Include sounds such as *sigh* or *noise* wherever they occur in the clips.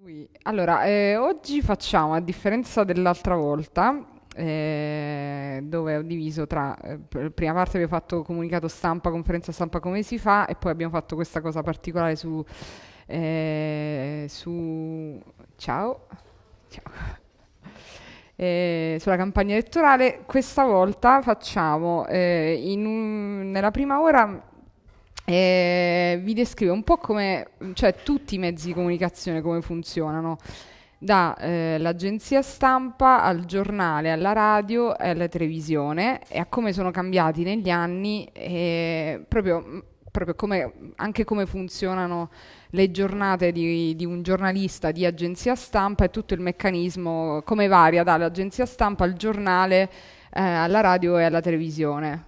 Ui, Allora, eh, oggi facciamo, a differenza dell'altra volta, eh, dove ho diviso tra, eh, prima parte abbiamo fatto comunicato stampa, conferenza stampa come si fa e poi abbiamo fatto questa cosa particolare su, eh, su, ciao, ciao, *laughs* eh, sulla campagna elettorale. Questa volta facciamo, eh, in un- nella prima ora e vi descrivo un po' come, cioè tutti i mezzi di comunicazione come funzionano, dall'agenzia eh, stampa al giornale, alla radio e alla televisione e a come sono cambiati negli anni, e proprio, proprio come, anche come funzionano le giornate di, di, un giornalista di agenzia stampa e tutto il meccanismo, come varia dall'agenzia stampa al giornale, eh, alla radio e alla televisione.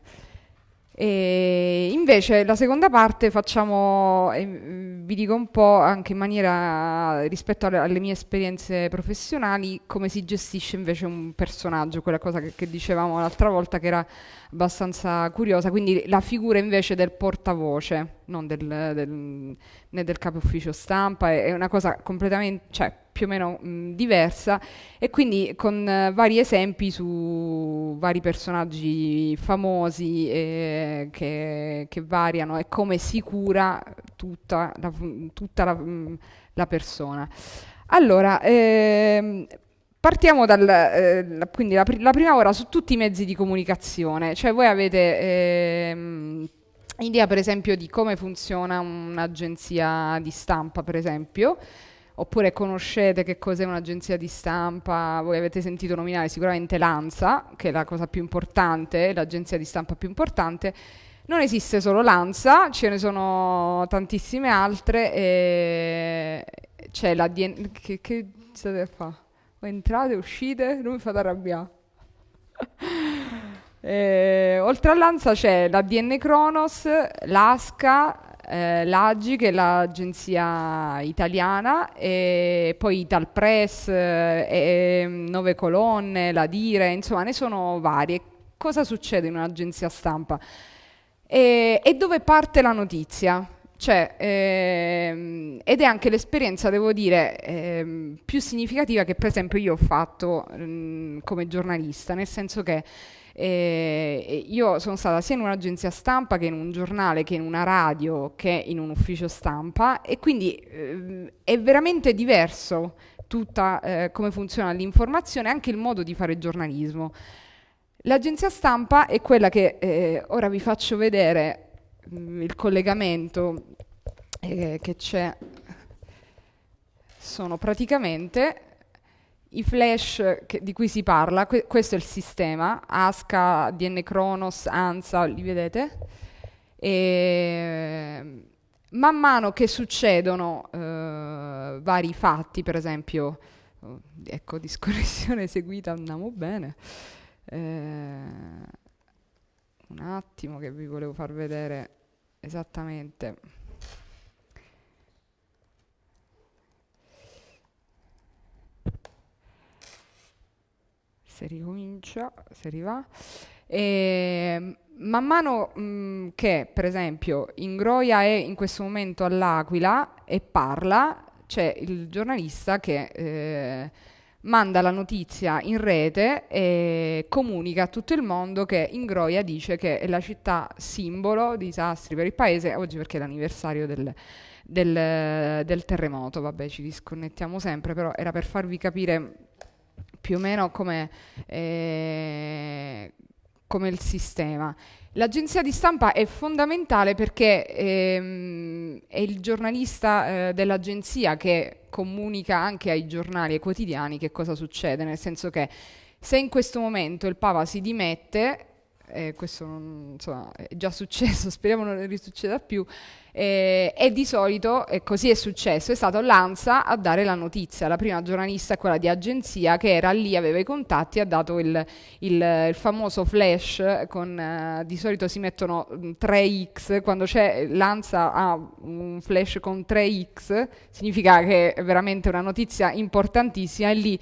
E invece la seconda parte facciamo, mm, vi dico un po' anche in maniera rispetto alle, alle, mie esperienze professionali, come si gestisce invece un personaggio, quella cosa che, che dicevamo l'altra volta che era abbastanza curiosa, quindi la figura invece del portavoce, non del, del, né del capo ufficio stampa, è una cosa completamente, cioè più o meno mh, diversa e quindi con eh, vari esempi su vari personaggi famosi eh, che, che, variano e come si cura tutta la, tutta la, mh, la persona. Allora, ehm, Partiamo dalla eh, pr- prima ora su tutti i mezzi di comunicazione, cioè voi avete ehm, idea per esempio di come funziona un'agenzia di stampa per esempio, oppure conoscete che cos'è un'agenzia di stampa, voi avete sentito nominare sicuramente l'ANSA, che è la cosa più importante, l'agenzia di stampa più importante, non esiste solo l'ANSA, ce ne sono tantissime altre, e c'è la DN- Che, che state a fare? o entrate, uscite, non mi fate arrabbiare. *laughs* eh, oltre Lanza c'è la DN Kronos, l'ASCA, eh, l'AGI che è l'agenzia italiana, e poi Italpress, eh, ehm, Nove Colonne, la Dire, insomma ne sono varie. Cosa succede in un'agenzia stampa? e dove parte la notizia? Cioè, ehm, ed è anche l'esperienza, devo dire, ehm, più significativa che per esempio io ho fatto mh, mm, come giornalista, nel senso che eh, io sono stata sia in un'agenzia stampa che in un giornale, che in una radio, che in un ufficio stampa e quindi ehm, è veramente diverso tutta eh, come funziona l'informazione, anche il modo di fare giornalismo. L'agenzia stampa è quella che eh, ora vi faccio vedere Mm, il collegamento eh, che c'è sono praticamente i flash che, di cui si parla, que questo è il sistema, ASCA, DN Kronos, ANSA, li vedete? E, man mano che succedono eh, vari fatti, per esempio, eh, ecco, discorrezione eseguita, andiamo bene. Eh, un attimo che vi volevo far vedere esattamente. Se ricomincia, se rivà. E, ehm, man mano mh, mm, che, per esempio, Ingroia è in questo momento all'Aquila e parla, c'è il giornalista che eh, manda la notizia in rete e comunica a tutto il mondo che Ingroia dice che è la città simbolo di disastri per il paese, oggi perché è l'anniversario del, del, del terremoto, vabbè ci disconnettiamo sempre, però era per farvi capire più o meno come... Eh, come il sistema. L'agenzia di stampa è fondamentale perché ehm, è il giornalista eh, dell'agenzia che comunica anche ai giornali e ai quotidiani che cosa succede, nel senso che se in questo momento il Papa si dimette, eh, questo non, insomma, è già successo, *laughs* speriamo non risucceda più, eh, e di solito, eh, così è successo, è stato l'ANSA a dare la notizia, la prima giornalista, quella di agenzia, che era lì, aveva i contatti, ha dato il, il, il famoso flash, con, eh, di solito si mettono 3x, mm, quando c'è l'ANSA ha un flash con 3x, significa che è veramente una notizia importantissima, e lì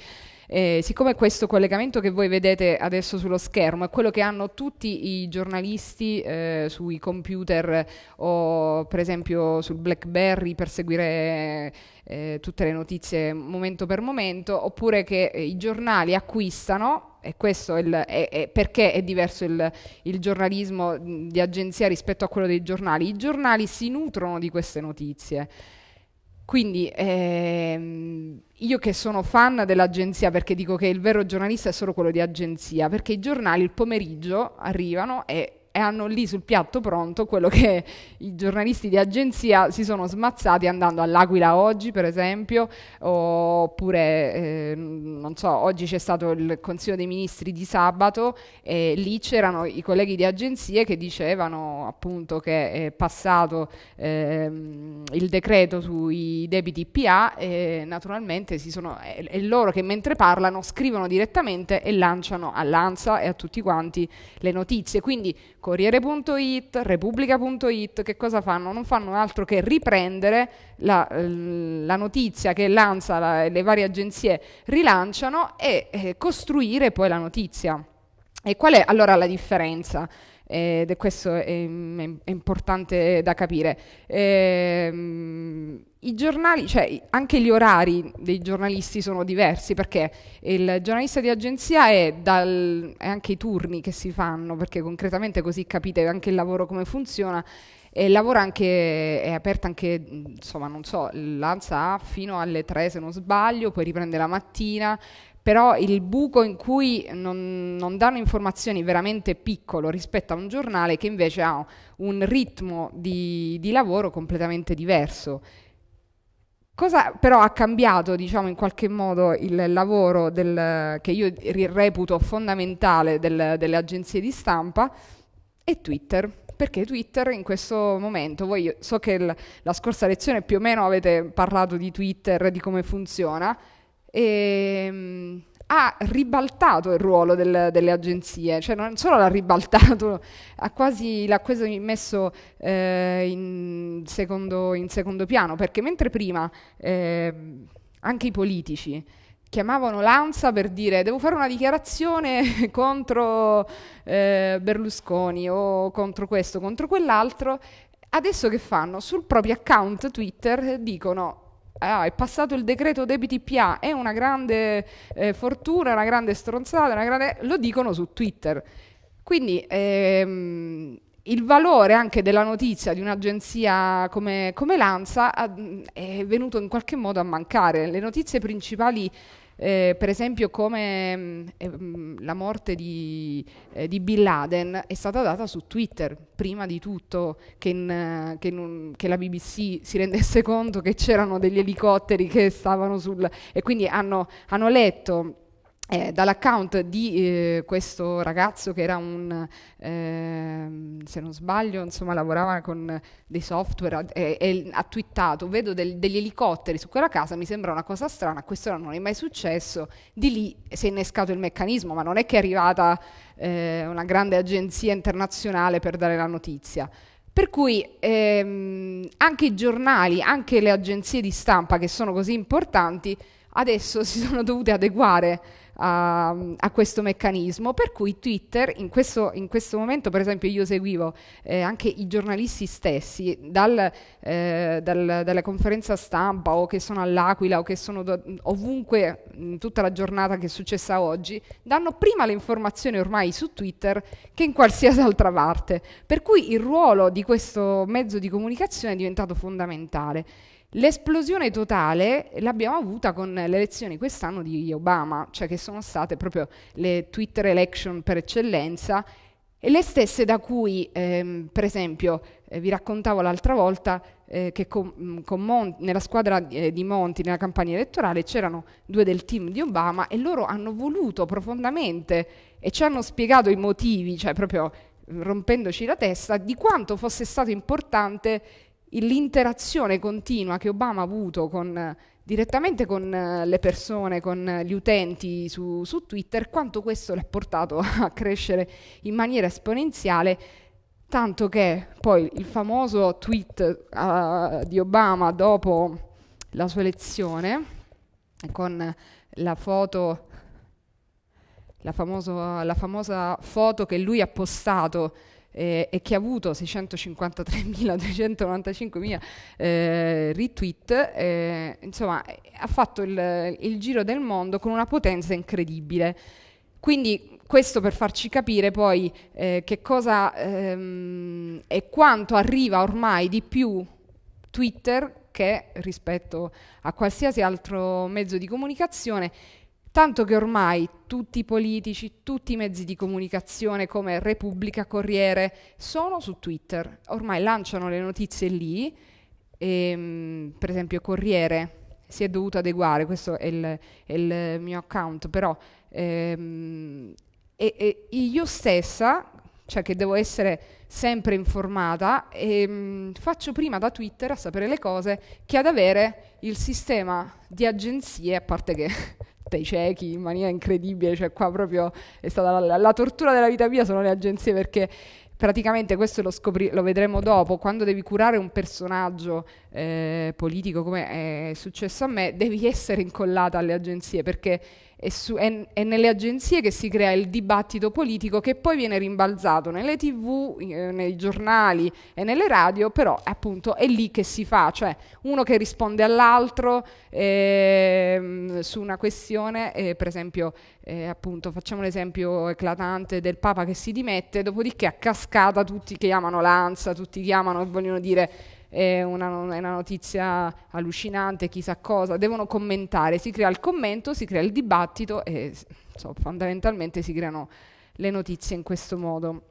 eh, siccome questo collegamento che voi vedete adesso sullo schermo è quello che hanno tutti i giornalisti eh, sui computer o per esempio sul Blackberry per seguire eh, tutte le notizie momento per momento, oppure che eh, i giornali acquistano e questo è il, è, è perché è diverso il, il, giornalismo di agenzia rispetto a quello dei giornali. I giornali si nutrono di queste notizie. Quindi ehm, io che sono fan dell'agenzia, perché dico che il vero giornalista è solo quello di agenzia, perché i giornali il pomeriggio arrivano e e hanno lì sul piatto pronto quello che i giornalisti di agenzia si sono smazzati andando all'Aquila oggi, per esempio, oppure, eh, non so, oggi c'è stato il Consiglio dei Ministri di sabato e lì c'erano i colleghi di agenzie che dicevano appunto che è passato eh, il decreto sui debiti PA e naturalmente si sono, è, è loro che mentre parlano scrivono direttamente e lanciano all'ANSA e a tutti quanti le notizie. Quindi Corriere.it, Repubblica.it, che cosa fanno? Non fanno altro che riprendere la, eh, la notizia che lancia la, le varie agenzie rilanciano e eh, costruire poi la notizia. E qual è allora la differenza? ed è questo è, è, è importante da capire. Ehm, I giornali, cioè anche gli orari dei giornalisti sono diversi perché il giornalista di agenzia è, dal, è anche i turni che si fanno, perché concretamente così capite anche il lavoro come funziona. E lavora anche, è aperta anche, insomma, non so, l'ANSA fino alle 3 se non sbaglio, poi riprende la mattina, però il buco in cui non, non danno informazioni veramente piccolo rispetto a un giornale che invece ha un ritmo di, di lavoro completamente diverso. Cosa però ha cambiato, diciamo, in qualche modo il lavoro del, che io reputo fondamentale del, delle agenzie di stampa è Twitter? Perché Twitter in questo momento, voi so che il, la scorsa lezione più o meno avete parlato di Twitter, di come funziona, e, ehm, ha ribaltato il ruolo del, delle agenzie, cioè non solo l'ha ribaltato, *laughs* ha quasi, l'ha quasi messo eh, in, secondo, in, secondo, piano, perché mentre prima eh, anche i politici chiamavano l'ANSA per dire devo fare una dichiarazione *laughs* contro eh, Berlusconi o contro questo, contro quell'altro, adesso che fanno? Sul proprio account Twitter dicono ah, è passato il decreto debiti PA, è una grande eh, fortuna, una grande stronzata, una grande... lo dicono su Twitter. Quindi ehm, il valore anche della notizia di un'agenzia come, come Lanza ha, è venuto in qualche modo a mancare. Le notizie principali eh, per esempio come ehm, la morte di, eh, di, Bin Laden è stata data su Twitter, prima di tutto che, in, eh, che, in un, che la BBC si rendesse conto che c'erano degli elicotteri che stavano sul... e quindi hanno, hanno letto eh, dall'account di eh, questo ragazzo che era un, eh, se non sbaglio, insomma, lavorava con dei software e ha twittato, vedo del, degli elicotteri su quella casa, mi sembra una cosa strana, questo non è mai successo, di lì si è innescato il meccanismo, ma non è che è arrivata eh, una grande agenzia internazionale per dare la notizia. Per cui ehm, anche i giornali, anche le agenzie di stampa che sono così importanti, adesso si sono dovute adeguare a, a questo meccanismo, per cui Twitter in questo, in questo, momento, per esempio io seguivo eh, anche i giornalisti stessi dal, eh, dal, dalla conferenza stampa o che sono all'Aquila o che sono do, ovunque mh, tutta la giornata che è successa oggi, danno prima le informazioni ormai su Twitter che in qualsiasi altra parte, per cui il ruolo di questo mezzo di comunicazione è diventato fondamentale. L'esplosione totale l'abbiamo avuta con le elezioni quest'anno di Obama, cioè che sono state proprio le Twitter election per eccellenza e le stesse da cui, ehm, per esempio, eh, vi raccontavo l'altra volta eh, che con, mm, con Mon- nella squadra eh, di Monti, nella campagna elettorale, c'erano due del team di Obama e loro hanno voluto profondamente e ci hanno spiegato i motivi, cioè proprio mm, rompendoci la testa, di quanto fosse stato importante l'interazione continua che Obama ha avuto con, direttamente con eh, le persone, con eh, gli utenti su, su Twitter, quanto questo l'ha portato *laughs* a crescere in maniera esponenziale tanto che poi il famoso tweet uh, di Obama dopo la sua elezione con la foto la, famoso, la famosa foto che lui ha postato eh, e che ha avuto 653.295.000 eh, retweet, eh, insomma ha fatto il, il giro del mondo con una potenza incredibile. Quindi questo per farci capire poi eh, che cosa ehm, e quanto arriva ormai di più Twitter che rispetto a qualsiasi altro mezzo di comunicazione Tanto che ormai tutti i politici, tutti i mezzi di comunicazione come Repubblica, Corriere, sono su Twitter, ormai lanciano le notizie lì, e, ehm, per esempio Corriere si è dovuto adeguare, questo è il, è il mio account, però ehm, e, e io stessa, cioè che devo essere sempre informata, ehm, faccio prima da Twitter a sapere le cose che ad avere il sistema di agenzie, a parte che dei ciechi in maniera incredibile, cioè qua proprio è stata la, la tortura della vita mia sono le agenzie perché praticamente questo lo, scopri- lo, vedremo dopo, quando devi curare un personaggio eh, politico come è successo a me, devi essere incollata alle agenzie perché è, su, è, è, nelle agenzie che si crea il dibattito politico che poi viene rimbalzato nelle tv, eh, nei giornali e nelle radio, però appunto è lì che si fa, cioè uno che risponde all'altro eh, su una questione, eh, per esempio eh, appunto facciamo l'esempio eclatante del Papa che si dimette, dopodiché a cascata tutti chiamano l'ANSA, tutti chiamano e vogliono dire è una, è una notizia allucinante, chissà cosa, devono commentare, si crea il commento, si crea il dibattito e so, fondamentalmente si creano le notizie in questo modo.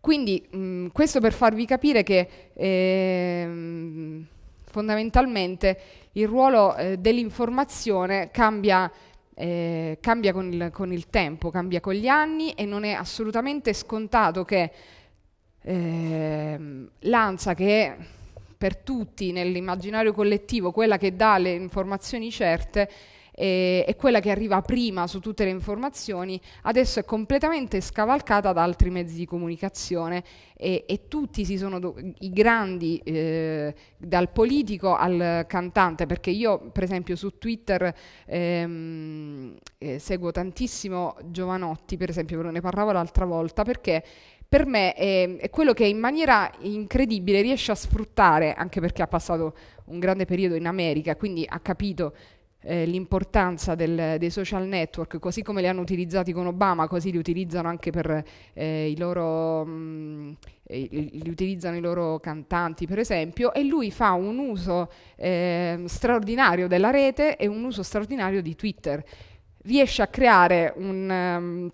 Quindi mh, questo per farvi capire che eh, fondamentalmente il ruolo eh, dell'informazione cambia, eh, cambia con, il, con, il, tempo, cambia con gli anni e non è assolutamente scontato che eh, l'ANSA che è per tutti nell'immaginario collettivo quella che dà le informazioni certe e quella che arriva prima su tutte le informazioni, adesso è completamente scavalcata da altri mezzi di comunicazione e, e tutti si sono, do- i grandi, eh, dal politico al cantante, perché io per esempio su Twitter ehm, eh, seguo tantissimo Giovanotti, per esempio ne parlavo l'altra volta, perché per me è, ehm, è quello che in maniera incredibile riesce a sfruttare, anche perché ha passato un grande periodo in America, quindi ha capito eh, l'importanza del, dei social network, così come li hanno utilizzati con Obama, così li utilizzano anche per eh, i loro... Mh, mm, li utilizzano i loro cantanti, per esempio, e lui fa un uso eh, straordinario della rete e un uso straordinario di Twitter. Riesce a creare un... Um,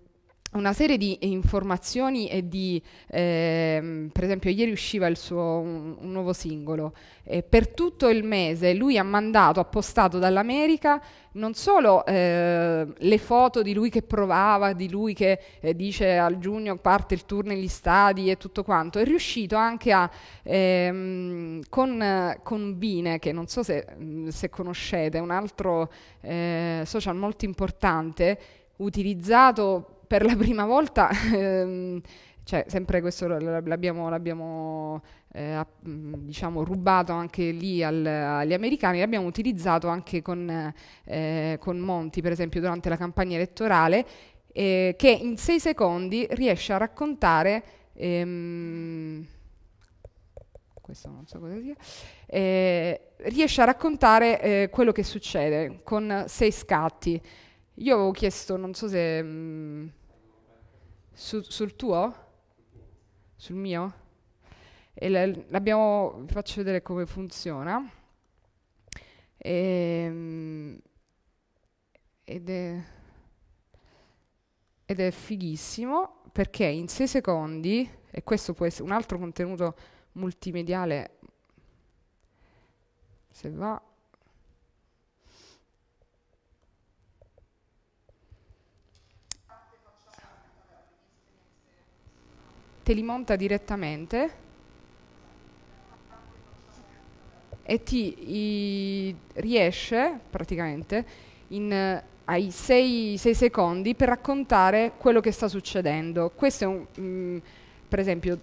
una serie di informazioni e di, ehm, per esempio ieri usciva il suo un, un nuovo singolo, eh, per tutto il mese lui ha mandato, ha postato dall'America non solo eh, le foto di lui che provava, di lui che eh, dice al giugno parte il tour negli stadi e tutto quanto, è riuscito anche a, ehm, con, con Bine, che non so se, se conoscete, un altro eh, social molto importante, utilizzato per la prima volta, ehm, cioè sempre questo l'abbiamo, l'abbiamo eh, diciamo rubato anche lì al, agli americani, l'abbiamo utilizzato anche con, eh, con Monti, per esempio, durante la campagna elettorale, eh, che in sei secondi riesce a raccontare... Ehm, questo non so cosa sia, eh, riesce a raccontare eh, quello che succede con sei scatti. Io avevo chiesto, non so se... Mh, mm, su, sul tuo? Sul mio? E l'abbiamo, vi faccio vedere come funziona. E, ehm, mh, ed, è, ed è fighissimo perché in 6 secondi, e questo può essere un altro contenuto multimediale, se va te li monta direttamente e ti i, riesce praticamente in, ai 6 secondi per raccontare quello che sta succedendo. Questo è un, mh, mm, per esempio,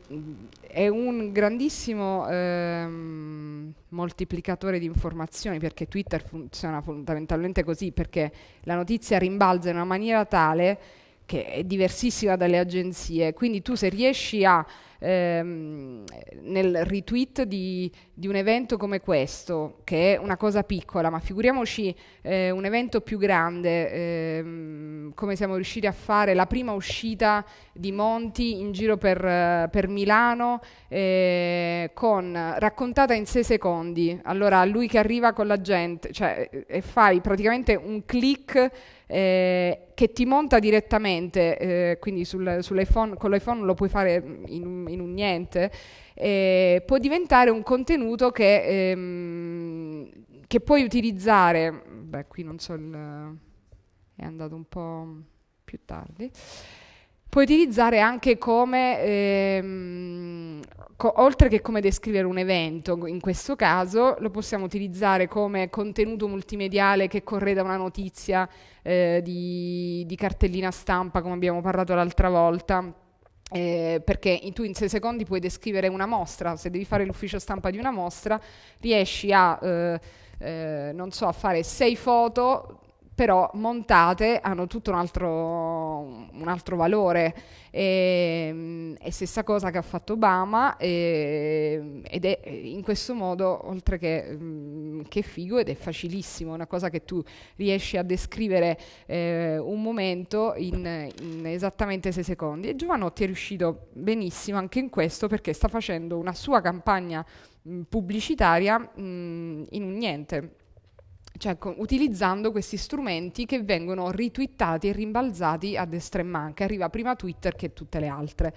è un grandissimo ehm, moltiplicatore di informazioni perché Twitter funziona fondamentalmente così, perché la notizia rimbalza in una maniera tale che è diversissima dalle agenzie, quindi tu se riesci a ehm, nel retweet di, di, un evento come questo, che è una cosa piccola, ma figuriamoci eh, un evento più grande, ehm, come siamo riusciti a fare la prima uscita di Monti in giro per, per Milano, eh, con, raccontata in sei secondi. Allora, lui che arriva con la gente, cioè, e fai praticamente un click. Eh, che ti monta direttamente, eh, quindi sul, sull'iPhone, con l'iPhone lo puoi fare in, in, in un niente, eh, può diventare un contenuto che, ehm, che puoi utilizzare. Beh, qui non so il. è andato un po' più tardi puoi utilizzare anche come, ehm, co- oltre che come descrivere un evento, in questo caso lo possiamo utilizzare come contenuto multimediale che corre da una notizia eh, di, di cartellina stampa, come abbiamo parlato l'altra volta eh, perché tu in sei secondi puoi descrivere una mostra, se devi fare l'ufficio stampa di una mostra, riesci a, eh, eh, so, a fare sei foto però montate hanno tutto un altro, un altro valore. E, è stessa cosa che ha fatto Obama e, ed è in questo modo, oltre che, mh, mm, che figo, ed è facilissimo, è una cosa che tu riesci a descrivere eh, un momento in, in, esattamente sei secondi. E Giovanotti è riuscito benissimo anche in questo perché sta facendo una sua campagna mh, mm, pubblicitaria mh, mm, in un niente cioè, co- utilizzando questi strumenti che vengono ritwittati e rimbalzati a destra e manca. Arriva prima Twitter che tutte le altre.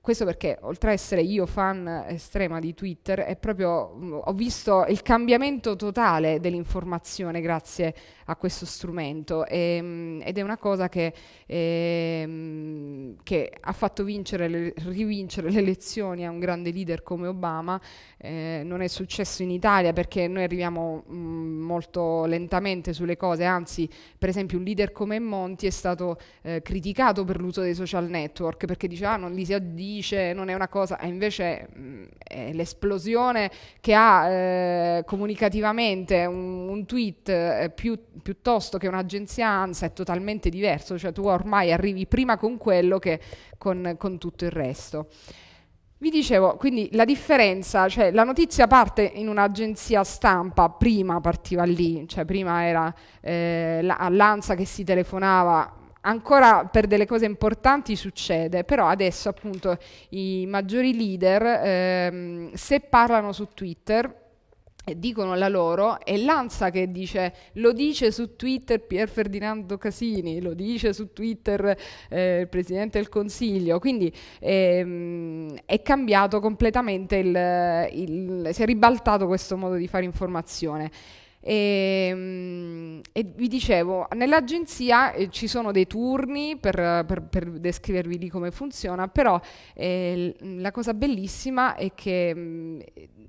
Questo perché, oltre a essere io fan estrema di Twitter, è proprio, mh, ho visto il cambiamento totale dell'informazione grazie a questo strumento e, ehm, ed è una cosa che, eh, che ha fatto vincere le, rivincere le elezioni a un grande leader come Obama, eh, non è successo in Italia perché noi arriviamo mh, mm, molto lentamente sulle cose, anzi per esempio un leader come Monti è stato eh, criticato per l'uso dei social network perché diceva ah, non li si addice, non è una cosa, e invece mh, mm, è l'esplosione che ha eh, comunicativamente un, un tweet eh, più piuttosto che un'agenzia ANSA è totalmente diverso, cioè tu ormai arrivi prima con quello che con, con tutto il resto. Vi dicevo, quindi la differenza, cioè la notizia parte in un'agenzia stampa, prima partiva lì, cioè prima era eh, all'ANSA che si telefonava, ancora per delle cose importanti succede, però adesso appunto i maggiori leader ehm, se parlano su Twitter dicono la loro è Lanza che dice lo dice su Twitter Pier Ferdinando Casini, lo dice su Twitter eh, il Presidente del Consiglio, quindi ehm, è cambiato completamente, il, il, si è ribaltato questo modo di fare informazione. E, ehm, e vi dicevo, nell'agenzia eh, ci sono dei turni per, per, per descrivervi lì come funziona, però eh, la cosa bellissima è che mh, mm,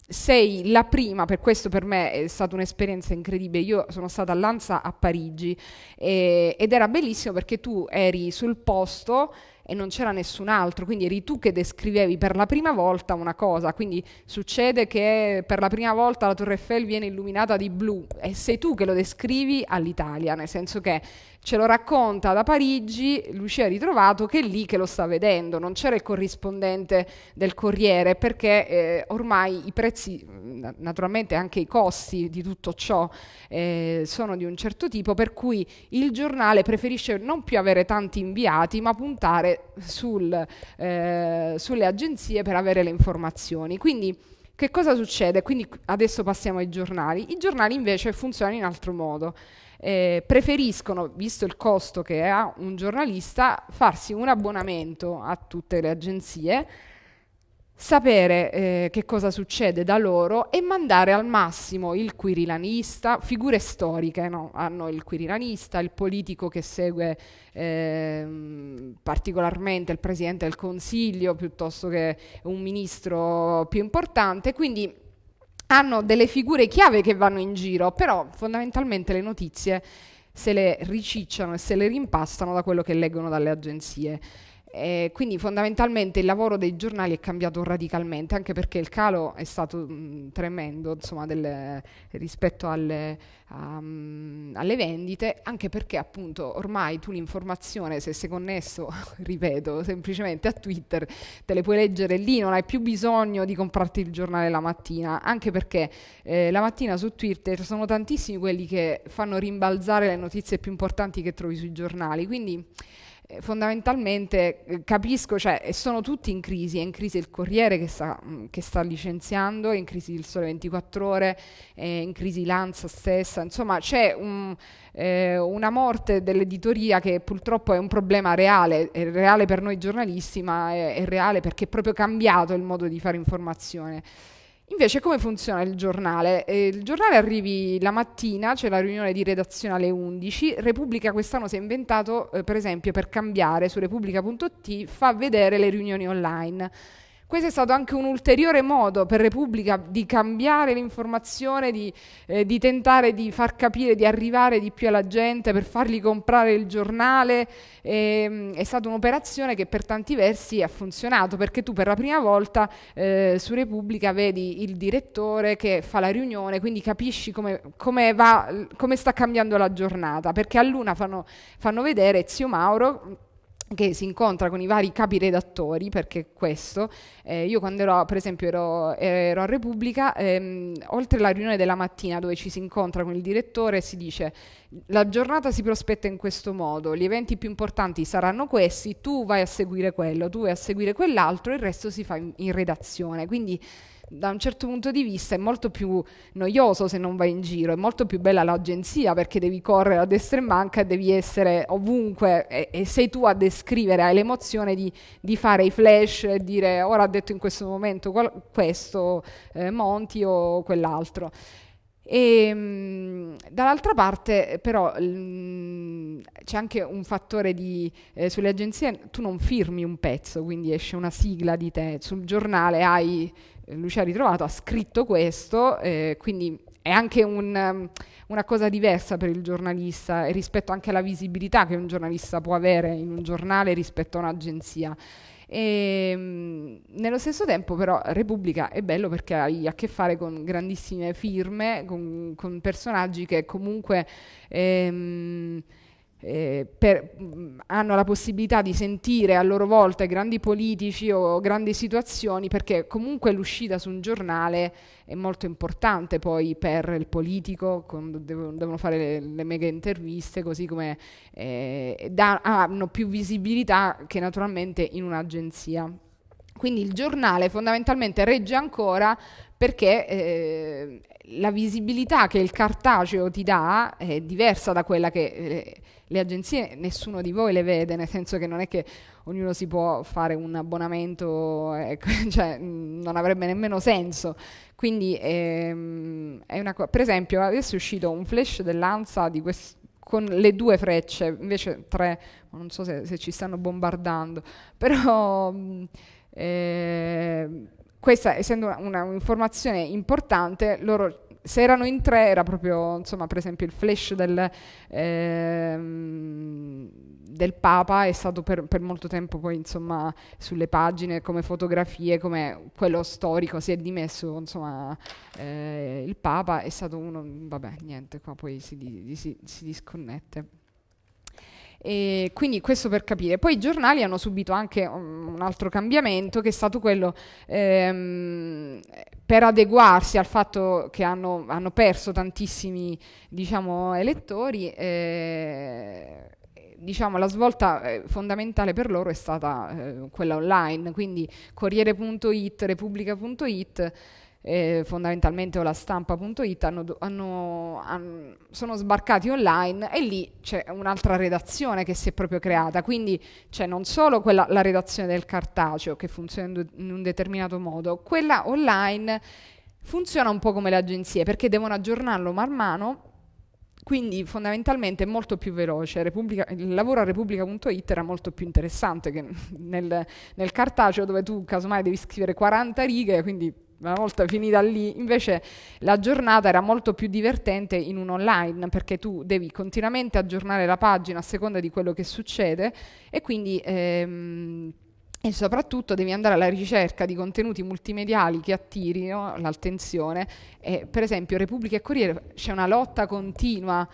sei la prima, per questo per me è stata un'esperienza incredibile, io sono stata a Lanza a Parigi eh, ed era bellissimo perché tu eri sul posto e non c'era nessun altro, quindi eri tu che descrivevi per la prima volta una cosa, quindi succede che per la prima volta la Torre Eiffel viene illuminata di blu e sei tu che lo descrivi all'Italia, nel senso che ce lo racconta da Parigi Lucia Ritrovato che è lì che lo sta vedendo, non c'era il corrispondente del Corriere perché eh, ormai i prezzi, mm, naturalmente anche i costi di tutto ciò eh, sono di un certo tipo, per cui il giornale preferisce non più avere tanti inviati ma puntare sul, eh, sulle agenzie per avere le informazioni. Quindi, che cosa succede? Quindi adesso passiamo ai giornali. I giornali invece funzionano in altro modo eh, preferiscono, visto il costo che ha un giornalista, farsi un abbonamento a tutte le agenzie sapere eh, che cosa succede da loro e mandare al massimo il quirilanista, figure storiche, no? hanno il quirilanista, il politico che segue eh, particolarmente il Presidente del Consiglio piuttosto che un ministro più importante, quindi hanno delle figure chiave che vanno in giro, però fondamentalmente le notizie se le ricicciano e se le rimpastano da quello che leggono dalle agenzie eh, quindi fondamentalmente il lavoro dei giornali è cambiato radicalmente, anche perché il calo è stato mh, mm, tremendo insomma, del, rispetto alle, um, alle, vendite, anche perché appunto ormai tu l'informazione, se sei connesso, *laughs* ripeto, semplicemente a Twitter, te le puoi leggere lì, non hai più bisogno di comprarti il giornale la mattina, anche perché eh, la mattina su Twitter sono tantissimi quelli che fanno rimbalzare le notizie più importanti che trovi sui giornali, quindi eh, fondamentalmente eh, capisco, cioè, sono tutti in crisi, è in crisi il Corriere che sta, mm, che sta licenziando, è in crisi il Sole 24 Ore, è in crisi l'Ansa stessa, insomma c'è un, eh, una morte dell'editoria che purtroppo è un problema reale, è reale per noi giornalisti, ma è, è reale perché è proprio cambiato il modo di fare informazione. Invece come funziona il giornale? Eh, il giornale arrivi la mattina, c'è la riunione di redazione alle 11, Repubblica quest'anno si è inventato eh, per esempio per cambiare su repubblica.it fa vedere le riunioni online questo è stato anche un ulteriore modo per Repubblica di cambiare l'informazione, di, eh, di, tentare di far capire, di arrivare di più alla gente, per fargli comprare il giornale. E, ehm, è stata un'operazione che per tanti versi ha funzionato, perché tu per la prima volta eh, su Repubblica vedi il direttore che fa la riunione, quindi capisci come, come, va, come sta cambiando la giornata, perché a Luna fanno, fanno vedere Zio Mauro che si incontra con i vari capi redattori, perché questo, eh, io quando ero, per esempio, ero, ero a Repubblica, ehm, oltre alla riunione della mattina dove ci si incontra con il direttore, si dice la giornata si prospetta in questo modo, gli eventi più importanti saranno questi, tu vai a seguire quello, tu vai a seguire quell'altro, il resto si fa in, in redazione. Quindi da un certo punto di vista è molto più noioso se non vai in giro, è molto più bella l'agenzia perché devi correre a destra e manca, devi essere ovunque e, e sei tu a descrivere, hai l'emozione di, di, fare i flash e dire ora ha detto in questo momento qual- questo eh, Monti o quell'altro. E, ehm, dall'altra parte però c'è anche un fattore di, eh, sulle agenzie tu non firmi un pezzo, quindi esce una sigla di te, sul giornale hai, eh, Lucia ha ritrovato, ha scritto questo, eh, quindi è anche un, una cosa diversa per il giornalista e rispetto anche alla visibilità che un giornalista può avere in un giornale rispetto a un'agenzia. E, ehm, nello stesso tempo però Repubblica è bello perché hai a che fare con grandissime firme, con, con personaggi che comunque... Ehm, eh, per, hanno la possibilità di sentire a loro volta grandi politici o grandi situazioni perché comunque l'uscita su un giornale è molto importante poi per il politico, quando devono fare le, le mega interviste, così come eh, da, hanno più visibilità che naturalmente in un'agenzia. Quindi il giornale fondamentalmente regge ancora perché eh, la visibilità che il cartaceo ti dà è diversa da quella che eh, le agenzie, nessuno di voi le vede, nel senso che non è che ognuno si può fare un abbonamento, ecco, *laughs* cioè, non avrebbe nemmeno senso. Quindi ehm, è una cosa, per esempio adesso è uscito un flash dell'ANSA di questo con le due frecce, invece tre, non so se, se ci stanno bombardando, *laughs* però eh, questa essendo un'informazione importante, loro se erano in tre era proprio, insomma, per esempio il flash del, ehm, del Papa è stato per, per, molto tempo poi, insomma, sulle pagine come fotografie, come quello storico, si è dimesso, insomma, eh, il Papa è stato uno, vabbè, niente, qua poi si, si, si disconnette. E quindi questo per capire. Poi i giornali hanno subito anche um, un altro cambiamento che è stato quello ehm, per adeguarsi al fatto che hanno, hanno perso tantissimi diciamo, elettori. Eh, diciamo, la svolta eh, fondamentale per loro è stata eh, quella online, quindi Corriere.it, Repubblica.it eh, fondamentalmente o la stampa.it hanno, hanno, hanno, sono sbarcati online e lì c'è un'altra redazione che si è proprio creata, quindi c'è non solo quella, la redazione del cartaceo che funziona in un determinato modo, quella online funziona un po' come le agenzie perché devono aggiornarlo man mano quindi fondamentalmente è molto più veloce. Repubblica, il lavoro a repubblica.it era molto più interessante che nel, nel cartaceo dove tu casomai devi scrivere 40 righe, quindi una volta finita lì, invece la giornata era molto più divertente in un online perché tu devi continuamente aggiornare la pagina a seconda di quello che succede e quindi... Ehm, e soprattutto devi andare alla ricerca di contenuti multimediali che attirino l'attenzione. E, per esempio, Repubblica e Corriere c'è una lotta continua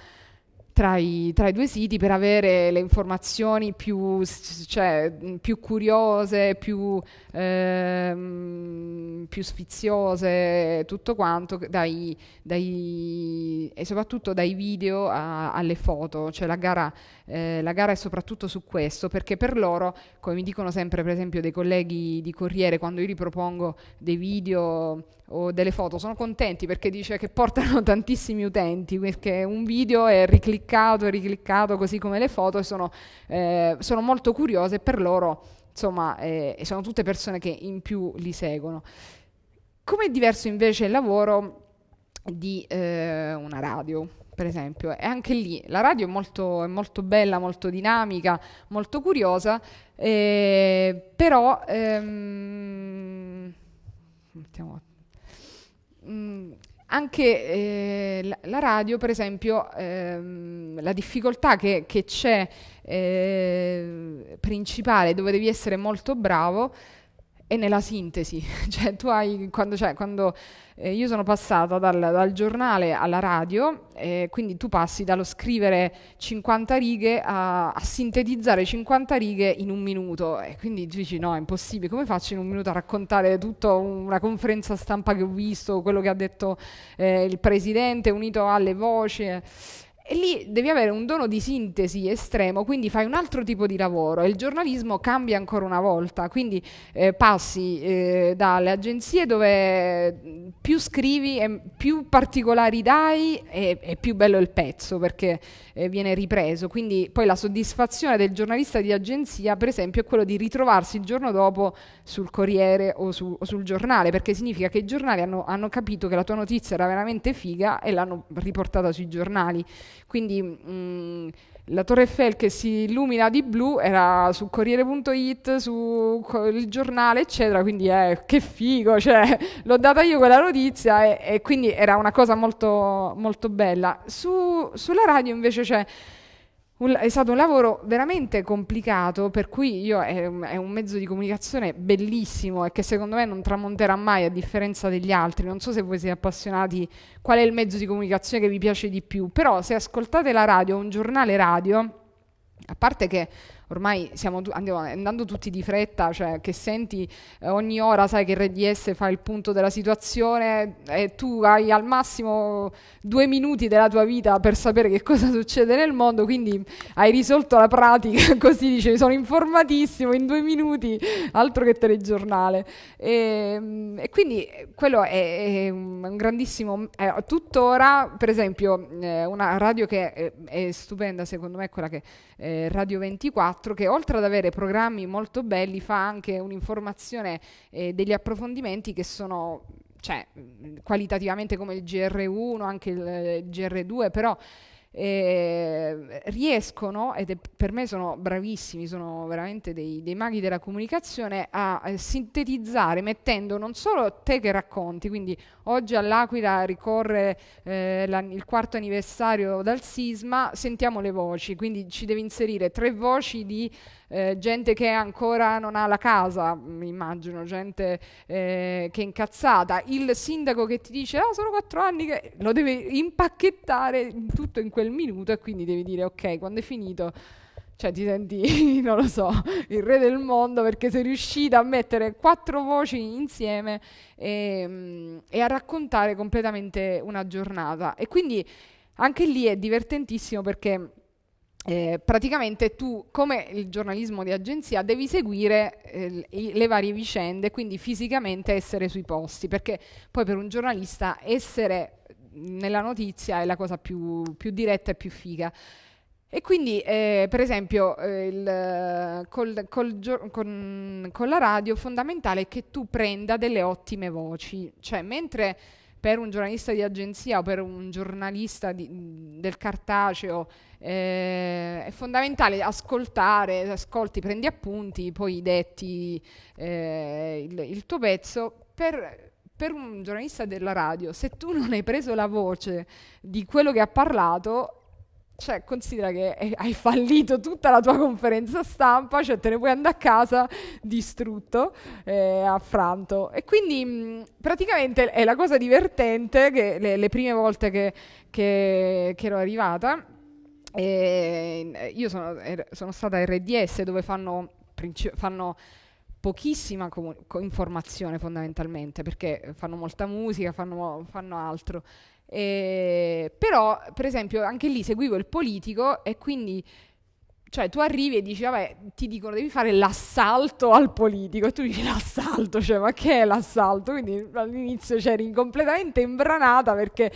tra i, tra i, due siti per avere le informazioni più, cioè, più curiose, più, ehm, più, sfiziose, tutto quanto, dai, dai, e soprattutto dai video a, alle foto. Cioè la gara, eh, la gara è soprattutto su questo, perché per loro, come mi dicono sempre per esempio dei colleghi di Corriere, quando io ripropongo dei video o delle foto sono contenti perché dice che portano *laughs* tantissimi utenti perché un video è ricliccato e ricliccato così come le foto e sono, eh, sono molto curiose per loro insomma eh, sono tutte persone che in più li seguono come è diverso invece il lavoro di eh, una radio per esempio e anche lì la radio è molto, è molto bella molto dinamica molto curiosa eh, però ehm, mettiamo mh, mm, anche eh, la, la, radio, per esempio, ehm, la difficoltà che, che c'è eh, principale dove devi essere molto bravo e nella sintesi. *laughs* Cioè, tu hai, quando, cioè, quando eh, io sono passata dal, dal giornale alla radio, eh, quindi tu passi dallo scrivere 50 righe a, a, sintetizzare 50 righe in un minuto. E quindi tu dici: no, è impossibile. Come faccio in un minuto a raccontare tutta una conferenza stampa che ho visto, quello che ha detto eh, il presidente unito alle voci? E lì devi avere un dono di sintesi estremo, quindi fai un altro tipo di lavoro e il giornalismo cambia ancora una volta, quindi eh, passi eh, dalle agenzie dove mm, più scrivi e più particolari dai e, e più bello il pezzo perché eh, viene ripreso, quindi poi la soddisfazione del giornalista di agenzia per esempio è quello di ritrovarsi il giorno dopo sul Corriere o, su, o sul giornale, perché significa che i giornali hanno, hanno capito che la tua notizia era veramente figa e l'hanno riportata sui giornali. Quindi mh, mm, la Torre Eiffel che si illumina di blu era su Corriere.it, su il giornale, eccetera. Quindi eh, che figo, cioè, *laughs* l'ho data io quella notizia e, e, quindi era una cosa molto, molto bella. Su, sulla radio invece c'è un, è stato un lavoro veramente complicato, per cui io è, è, un mezzo di comunicazione bellissimo e che secondo me non tramonterà mai a differenza degli altri. Non so se voi siete appassionati qual è il mezzo di comunicazione che vi piace di più, però se ascoltate la radio, un giornale radio, a parte che ormai siamo tu- andiamo, andando tutti di fretta, cioè che senti eh, ogni ora, sai che RDS fa il punto della situazione e eh, tu hai al massimo due minuti della tua vita per sapere che cosa succede nel mondo, quindi hai risolto la pratica, *laughs* così dicevi, sono informatissimo in due minuti, altro che telegiornale. E, ehm, e quindi eh, quello è, è un grandissimo... È, tuttora, per esempio, eh, una radio che è, è, stupenda secondo me è quella che è eh, Radio 24, 4 che oltre ad avere programmi molto belli fa anche un'informazione eh, degli approfondimenti che sono cioè, qualitativamente come il GR1, anche il, eh, il GR2, però eh, riescono, ed è, per me sono bravissimi, sono veramente dei, dei maghi della comunicazione, a eh, sintetizzare mettendo non solo te che racconti, quindi oggi all'Aquila ricorre eh, la, il quarto anniversario dal sisma, sentiamo le voci, quindi ci devi inserire tre voci di eh, gente che ancora non ha la casa, mh, mm, immagino, gente eh, che è incazzata, il sindaco che ti dice oh, sono quattro anni che lo devi impacchettare tutto in quel minuto e quindi devi dire ok quando è finito cioè ti senti, *laughs* non lo so, il re del mondo perché sei riuscita a mettere quattro voci insieme e, mm, e, a raccontare completamente una giornata. E quindi anche lì è divertentissimo perché eh, praticamente tu, come il giornalismo di agenzia, devi seguire eh, le varie vicende, quindi fisicamente essere sui posti, perché poi per un giornalista essere nella notizia è la cosa più, più diretta e più figa. E quindi, eh, per esempio, eh, il, col, col, con, con, la radio fondamentale è che tu prenda delle ottime voci, cioè mentre per un giornalista di agenzia o per un giornalista di, del cartaceo eh, è fondamentale ascoltare, ascolti, prendi appunti, poi detti eh, il, il, tuo pezzo. Per, per un giornalista della radio, se tu non hai preso la voce di quello che ha parlato, cioè, considera che hai fallito tutta la tua conferenza stampa, cioè te ne puoi andare a casa distrutto, eh, affranto. E quindi mh, mm, praticamente è la cosa divertente che le, le prime volte che, che, che ero arrivata, eh, io sono, er, sono, stata a RDS dove fanno, princi- fanno pochissima comu- informazione fondamentalmente perché fanno molta musica, fanno, fanno altro eh, però, per esempio, anche lì seguivo il politico e quindi cioè tu arrivi e dici vabbè ti dicono devi fare l'assalto al politico e tu dici l'assalto cioè ma che è l'assalto quindi all'inizio c'eri completamente imbranata perché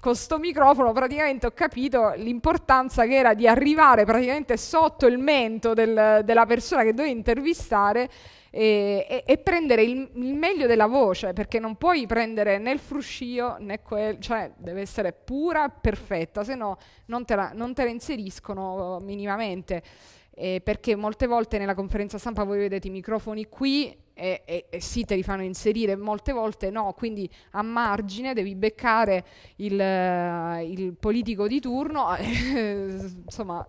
con sto microfono praticamente ho capito l'importanza che era di arrivare praticamente sotto il mento del, della persona che dovevi intervistare e, e, e prendere il, il, meglio della voce, perché non puoi prendere né il fruscio né quel, cioè deve essere pura, perfetta, se no non te la, non te la inseriscono minimamente. Eh, perché molte volte nella conferenza stampa voi vedete i microfoni qui e, e, e, sì, te li fanno inserire, molte volte no, quindi a margine devi beccare il, eh, il politico di turno, *laughs* insomma,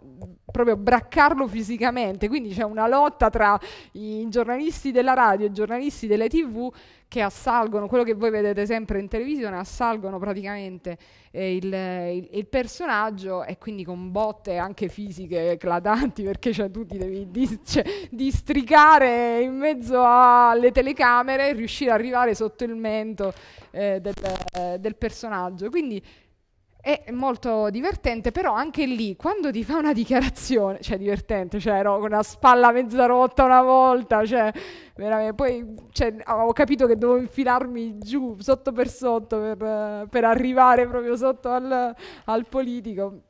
proprio braccarlo fisicamente, quindi c'è una lotta tra i giornalisti della radio e i giornalisti delle tv che assalgono, quello che voi vedete sempre in televisione, assalgono praticamente eh, il, il, il, personaggio e quindi con botte anche fisiche eclatanti perché cioè, tu ti devi dis- cioè, districare in mezzo alle telecamere e riuscire ad arrivare sotto il mento eh, del, del personaggio. Quindi è molto divertente, però anche lì, quando ti fa una dichiarazione, cioè divertente, cioè ero con una spalla mezza rotta una volta, cioè veramente, poi cioè, ho capito che dovevo infilarmi giù, sotto per sotto, per, per arrivare proprio sotto al, al politico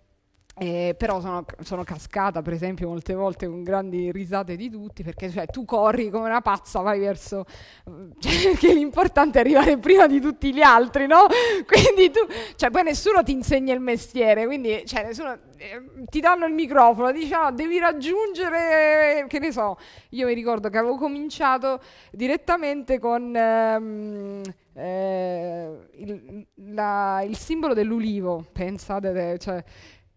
eh, però sono, sono, cascata per esempio molte volte con grandi risate di tutti perché cioè, tu corri come una pazza vai verso mm, *laughs* cioè, che l'importante è arrivare prima di tutti gli altri no? *laughs* quindi tu cioè, poi nessuno ti insegna il mestiere quindi cioè, nessuno, eh, ti danno il microfono diciamo devi raggiungere che ne so io mi ricordo che avevo cominciato direttamente con ehm, eh, il, la, il, simbolo dell'ulivo pensate cioè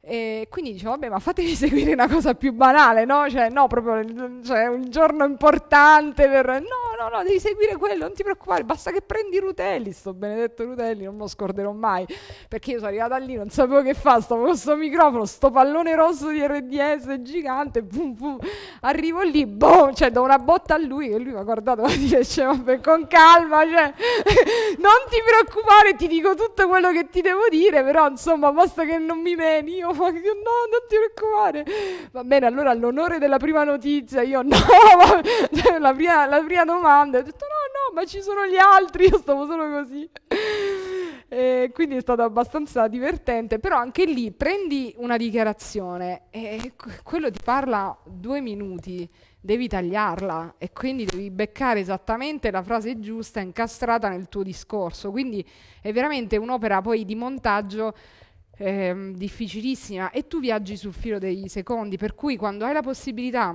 e quindi dicevo, vabbè, ma fatemi *laughs* seguire una cosa più banale, no? Cioè, no, proprio cioè, un giorno importante per... No, no, no, devi seguire quello, non ti preoccupare, basta che prendi Rutelli, sto benedetto Rutelli, non lo scorderò mai, perché io sono arrivata lì, non sapevo che fa, stavo con questo microfono, sto pallone rosso di RDS gigante, pum, pum, arrivo lì, boom, cioè, do una botta a lui, e lui mi ha guardato e *laughs* dice, cioè, vabbè, con calma, cioè, *laughs* non ti preoccupare, ti dico tutto quello che ti devo dire, però, insomma, basta che non mi meni, io *laughs* ma che, no, non ti preoccupare. Va bene, allora l'onore della prima notizia, io *laughs* no, ma, cioè, la, prima, la prima domanda, ho detto no, no, ma ci sono gli altri, *laughs* io stavo solo così. Eh, quindi è stato abbastanza divertente, però anche lì prendi una dichiarazione e quello ti parla due minuti, devi tagliarla e quindi devi beccare esattamente la frase giusta incastrata nel tuo discorso, quindi è veramente un'opera poi di montaggio ehm, difficilissima e tu viaggi sul filo dei secondi, per cui quando hai la possibilità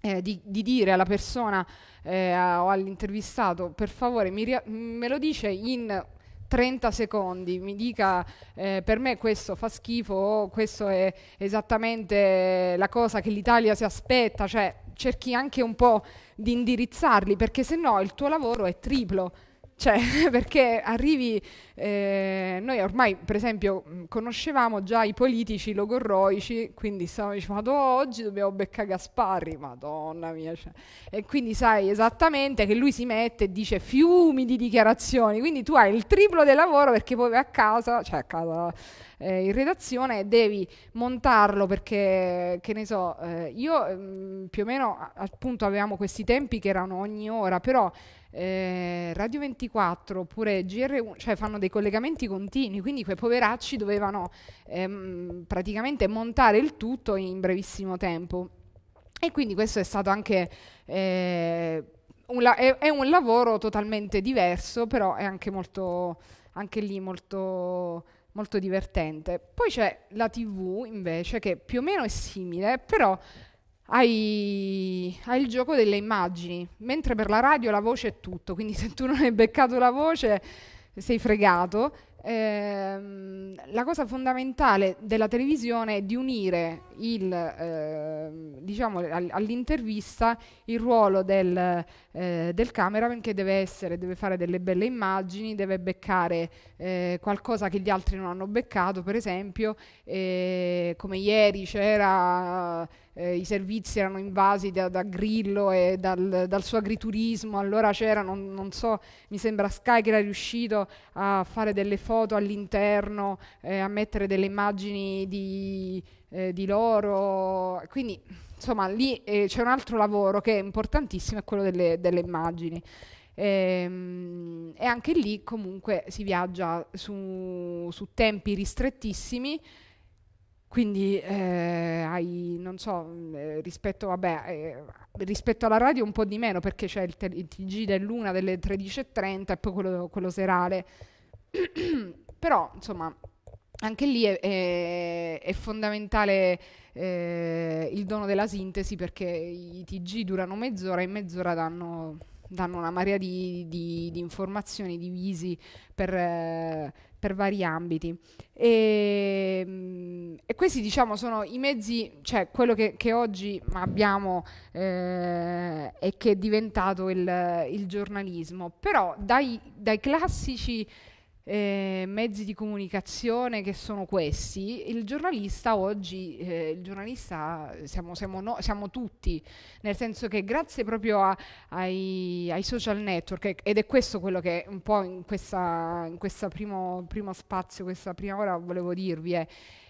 eh, di, di, dire alla persona eh, o all'intervistato per favore ria- mm, me lo dice in 30 secondi, mi dica eh, per me questo fa schifo o questo è esattamente la cosa che l'Italia si aspetta, cioè cerchi anche un po' di indirizzarli perché se no il tuo lavoro è triplo cioè, *laughs* perché arrivi, eh, noi ormai per esempio mm, conoscevamo già i politici logorroici, quindi stavamo dicendo, oggi dobbiamo beccare Gasparri, madonna mia. Cioè. E quindi sai esattamente che lui si mette e dice fiumi di dichiarazioni, quindi tu hai il triplo del lavoro perché poi vai a casa, cioè a casa eh, in redazione, devi montarlo perché, che ne so, eh, io mh, mm, più o meno appunto avevamo questi tempi che erano ogni ora, però eh, Radio 24 oppure GR1, cioè fanno dei collegamenti continui, quindi quei poveracci dovevano ehm, praticamente montare il tutto in brevissimo tempo. E quindi questo è stato anche... Eh, un la- è, è, un lavoro totalmente diverso, però è anche molto anche lì molto molto divertente. Poi c'è la TV invece che più o meno è simile, però hai, hai, il gioco delle immagini, mentre per la radio la voce è tutto, quindi *laughs* se tu non hai beccato la voce sei fregato. Eh, la cosa fondamentale della televisione è di unire il, eh, diciamo, all'intervista il ruolo del eh, del cameraman che deve essere, deve fare delle belle immagini, deve beccare eh, qualcosa che gli altri non hanno beccato, per esempio, eh, come ieri c'era, eh, i servizi erano invasi da, da Grillo e dal, dal, suo agriturismo, allora c'era, non, non, so, mi sembra Sky che era riuscito a fare delle foto all'interno, eh, a mettere delle immagini di, eh, di loro, quindi insomma lì eh, c'è un altro lavoro che è importantissimo, è quello delle, delle immagini. E, ehm, e, anche lì comunque si viaggia su, su tempi ristrettissimi. Quindi eh, hai, non so, mm, eh, rispetto, vabbè, eh, rispetto, alla radio un po' di meno perché c'è il, te- il TG dell'una delle 13.30 e poi quello, quello serale. *clears throat* Però, insomma, anche lì è, è, è fondamentale eh, il dono della sintesi perché i TG durano mezz'ora e mezz'ora danno, danno una marea di, di, di informazioni divisi per, eh, per vari ambiti. E, ehm, e, questi, diciamo, sono i mezzi, cioè quello che, che oggi abbiamo eh, e che è diventato il, il giornalismo. Però dai, dai classici eh, mezzi di comunicazione che sono questi, il giornalista oggi, eh, il giornalista eh, siamo, siamo, no, siamo, tutti, nel senso che grazie proprio a, ai, ai, social network, ed è questo quello che un po' in questo primo, primo, spazio, questa prima ora volevo dirvi, è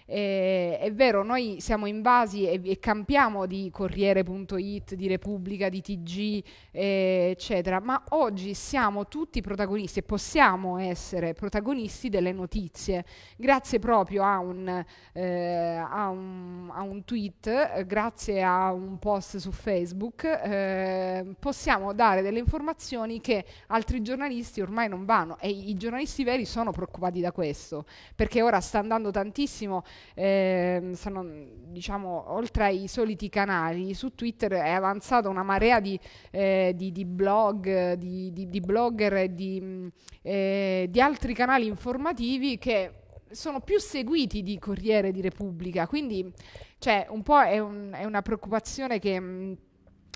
eh, è vero, noi siamo invasi e, e campiamo di Corriere.it, di Repubblica, di TG, eh, eccetera, ma oggi siamo tutti protagonisti e possiamo essere protagonisti delle notizie, grazie proprio a un, eh, a un, a un tweet, grazie a un post su Facebook, eh, possiamo dare delle informazioni che altri giornalisti ormai non vanno e i giornalisti veri sono preoccupati da questo, perché ora sta andando tantissimo eh, sono, diciamo, oltre ai soliti canali, su Twitter è avanzata una marea di, eh, di, di blog, di, di, blogger e di, mm, eh, di altri canali informativi che sono più seguiti di Corriere di Repubblica, quindi cioè, un po' è, un, è una preoccupazione che... Mh, mm,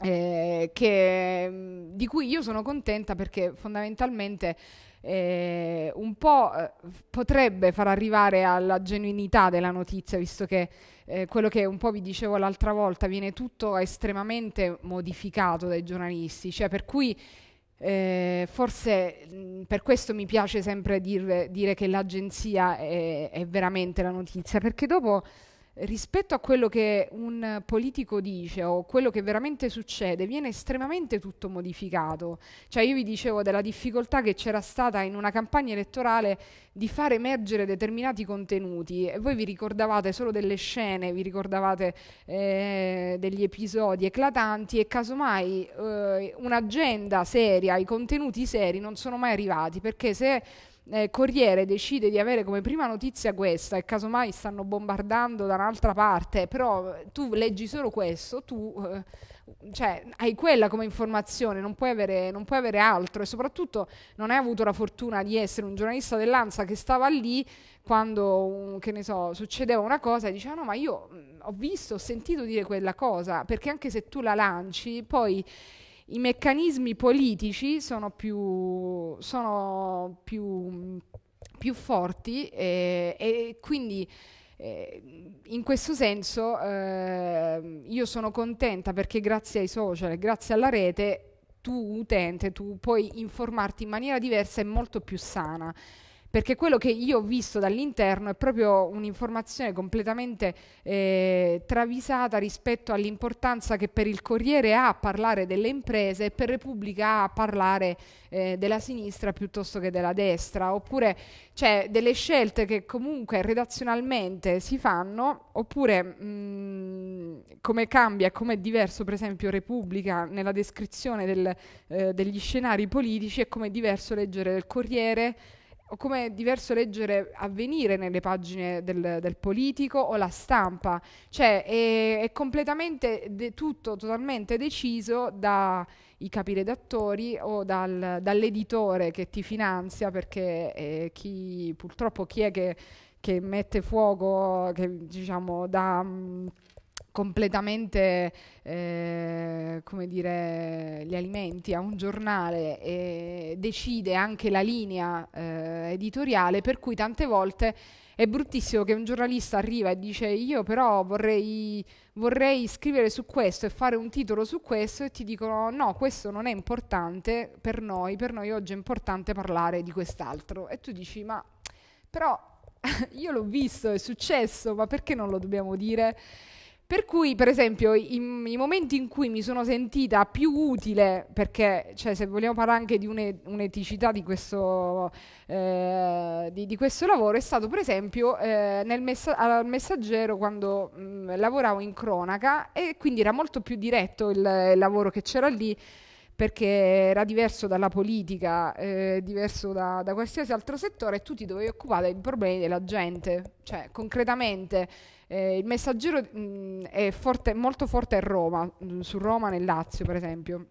eh, che, mm, di cui io sono contenta perché fondamentalmente eh, un po' eh, potrebbe far arrivare alla genuinità della notizia, visto che eh, quello che un po' vi dicevo l'altra volta viene tutto estremamente modificato dai giornalisti, cioè per cui eh, forse mh, mm, per questo mi piace sempre dir, dire che l'agenzia è, è veramente la notizia, perché dopo rispetto a quello che un politico dice o quello che veramente succede, viene estremamente tutto modificato. Cioè io vi dicevo della difficoltà che c'era stata in una campagna elettorale di far emergere determinati contenuti e voi vi ricordavate solo delle scene, vi ricordavate eh, degli episodi eclatanti e casomai eh, un'agenda seria, i contenuti seri non sono mai arrivati perché se eh, Corriere decide di avere come prima notizia questa e casomai stanno bombardando da un'altra parte, però eh, tu leggi solo questo, tu eh, cioè, hai quella come informazione, non puoi, avere, non puoi, avere, altro e soprattutto non hai avuto la fortuna di essere un giornalista dell'ANSA che stava lì quando, mm, che ne so, succedeva una cosa e diceva no ma io mm, ho visto, ho sentito dire quella cosa, perché anche se tu la lanci poi i meccanismi politici sono più, sono più, più forti e, eh, e quindi eh, in questo senso eh, io sono contenta perché grazie ai social e grazie alla rete tu utente tu puoi informarti in maniera diversa e molto più sana perché quello che io ho visto dall'interno è proprio un'informazione completamente eh, travisata rispetto all'importanza che per il Corriere ha a parlare delle imprese e per Repubblica ha a parlare eh, della sinistra piuttosto che della destra, oppure cioè, delle scelte che comunque redazionalmente si fanno, oppure mh, mm, come cambia e come è diverso per esempio Repubblica nella descrizione del, eh, degli scenari politici e come è diverso leggere il Corriere o come è diverso leggere avvenire nelle pagine del, del politico o la stampa, cioè è, è completamente de, tutto totalmente deciso dai capi redattori o dal, dall'editore che ti finanzia perché eh, chi, purtroppo chi è che, che mette fuoco, che diciamo da completamente eh, come dire, gli alimenti a un giornale e decide anche la linea eh, editoriale, per cui tante volte è bruttissimo che un giornalista arriva e dice io però vorrei, vorrei scrivere su questo e fare un titolo su questo e ti dicono no, questo non è importante per noi, per noi oggi è importante parlare di quest'altro. E tu dici ma però *laughs* io l'ho visto, è successo, ma perché non lo dobbiamo dire? Per cui, per esempio, i, i, momenti in cui mi sono sentita più utile, perché cioè, se vogliamo parlare anche di une, un'eticità di questo, eh, di, di questo, lavoro, è stato per esempio eh, nel messa- al messaggero quando mh, mm, lavoravo in cronaca e quindi era molto più diretto il, il lavoro che c'era lì perché era diverso dalla politica, eh, diverso da, da, qualsiasi altro settore e tu ti dovevi occupare dei problemi della gente, cioè concretamente eh, il messaggero mh, è forte, molto forte a Roma, su Roma nel Lazio per esempio.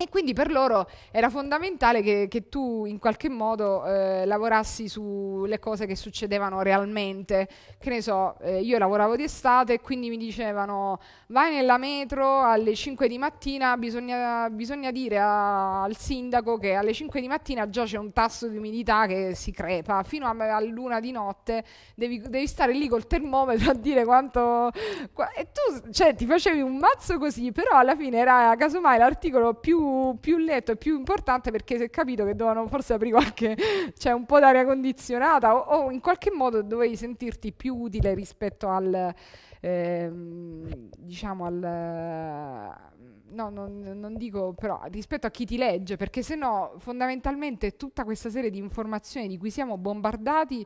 E quindi per loro era fondamentale che, che tu in qualche modo eh, lavorassi sulle cose che succedevano realmente. Che ne so, eh, io lavoravo d'estate e quindi mi dicevano vai nella metro alle 5 di mattina, bisogna, bisogna dire a, al sindaco che alle 5 di mattina già c'è un tasso di umidità che si crepa, fino a, a luna di notte devi, devi, stare lì col termometro a dire quanto... Qua, e tu cioè, ti facevi un mazzo così, però alla fine era casomai l'articolo più più, letto e più importante perché si è capito che dovevano forse aprire qualche, *laughs* cioè un po' d'aria condizionata o, o in qualche modo dovevi sentirti più utile rispetto al, ehm, diciamo al... No, non, non, dico però rispetto a chi ti legge, perché se no fondamentalmente tutta questa serie di informazioni di cui siamo bombardati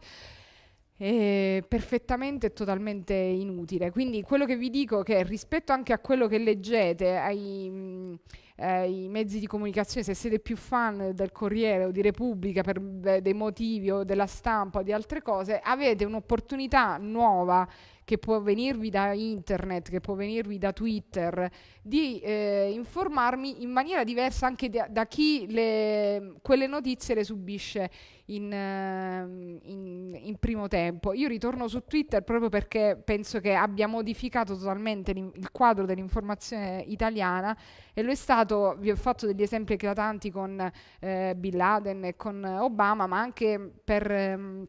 è perfettamente e totalmente inutile. Quindi quello che vi dico è che rispetto anche a quello che leggete, ai... Mh, eh, i mezzi di comunicazione, se siete più fan del Corriere o di Repubblica per dei motivi o della stampa o di altre cose, avete un'opportunità nuova che può venirvi da internet, che può venirvi da Twitter, di eh, informarmi in maniera diversa anche da, da chi le, quelle notizie le subisce in, eh, in, in, primo tempo. Io ritorno su Twitter proprio perché penso che abbia modificato totalmente il quadro dell'informazione italiana e lo è stato, vi ho fatto degli esempi eclatanti con eh, Bin Laden e con Obama, ma anche per... Ehm,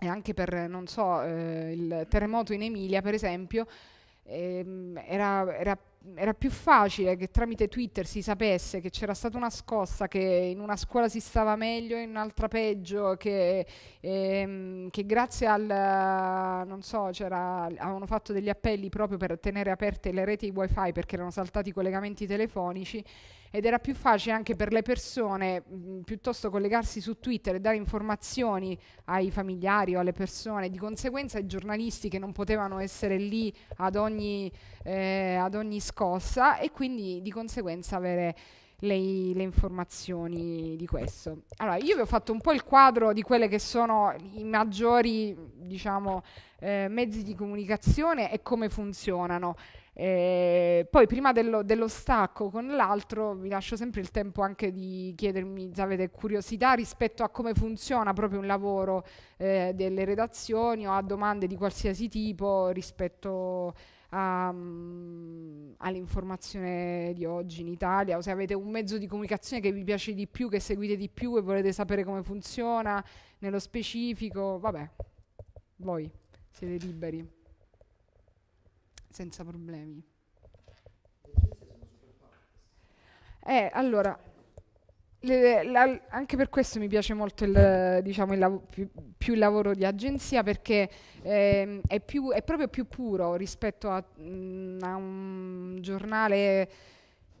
e anche per, non so, eh, il terremoto in Emilia, per esempio, ehm, era, era era più facile che tramite Twitter si sapesse che c'era stata una scossa, che in una scuola si stava meglio, e in un'altra peggio, che, ehm, che grazie al, non so, c'era, avevano fatto degli appelli proprio per tenere aperte le reti wifi perché erano saltati i collegamenti telefonici ed era più facile anche per le persone mh, piuttosto collegarsi su Twitter e dare informazioni ai familiari o alle persone, di conseguenza i giornalisti che non potevano essere lì ad ogni eh, ad ogni scossa e quindi di conseguenza avere le, le, informazioni di questo. Allora, io vi ho fatto un po' il quadro di quelle che sono i maggiori, diciamo, eh, mezzi di comunicazione e come funzionano. Eh, poi prima dello, dello, stacco con l'altro vi lascio sempre il tempo anche di chiedermi se avete curiosità rispetto a come funziona proprio un lavoro eh, delle redazioni o a domande di qualsiasi tipo rispetto a um, all'informazione di oggi in Italia o se avete un mezzo di comunicazione che vi piace di più, che seguite di più e volete sapere come funziona nello specifico, vabbè, voi siete liberi, senza problemi. Eh, allora, le, la, anche per questo mi piace molto il, diciamo, il lav- più, più, il lavoro di agenzia perché eh, è, più, è, proprio più puro rispetto a, mh, mm, a un giornale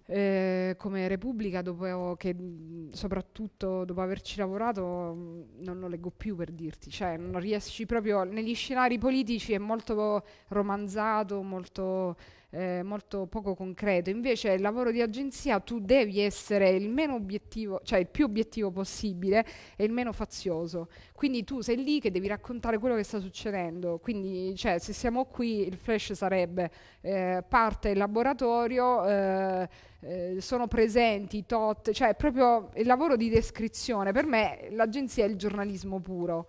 eh, come Repubblica dopo che mm, soprattutto dopo averci lavorato mm, non lo leggo più per dirti cioè non riesci proprio negli scenari politici è molto romanzato molto eh, molto poco concreto. Invece il lavoro di agenzia tu devi essere il meno obiettivo, cioè il più obiettivo possibile e il meno fazioso. Quindi tu sei lì che devi raccontare quello che sta succedendo. Quindi cioè, se siamo qui il flash sarebbe eh, parte il laboratorio, eh, eh sono presenti, tot, cioè proprio il lavoro di descrizione. Per me l'agenzia è il giornalismo puro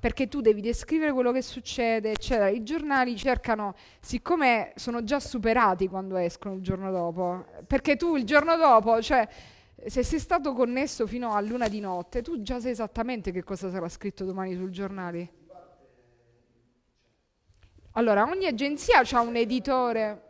perché tu devi descrivere quello che succede, eccetera. I giornali cercano, siccome sono già superati quando escono il giorno dopo, perché tu il giorno dopo, cioè se sei stato connesso fino a luna di notte, tu già sai esattamente che cosa sarà scritto domani sul giornale. Allora, ogni agenzia ha un editore.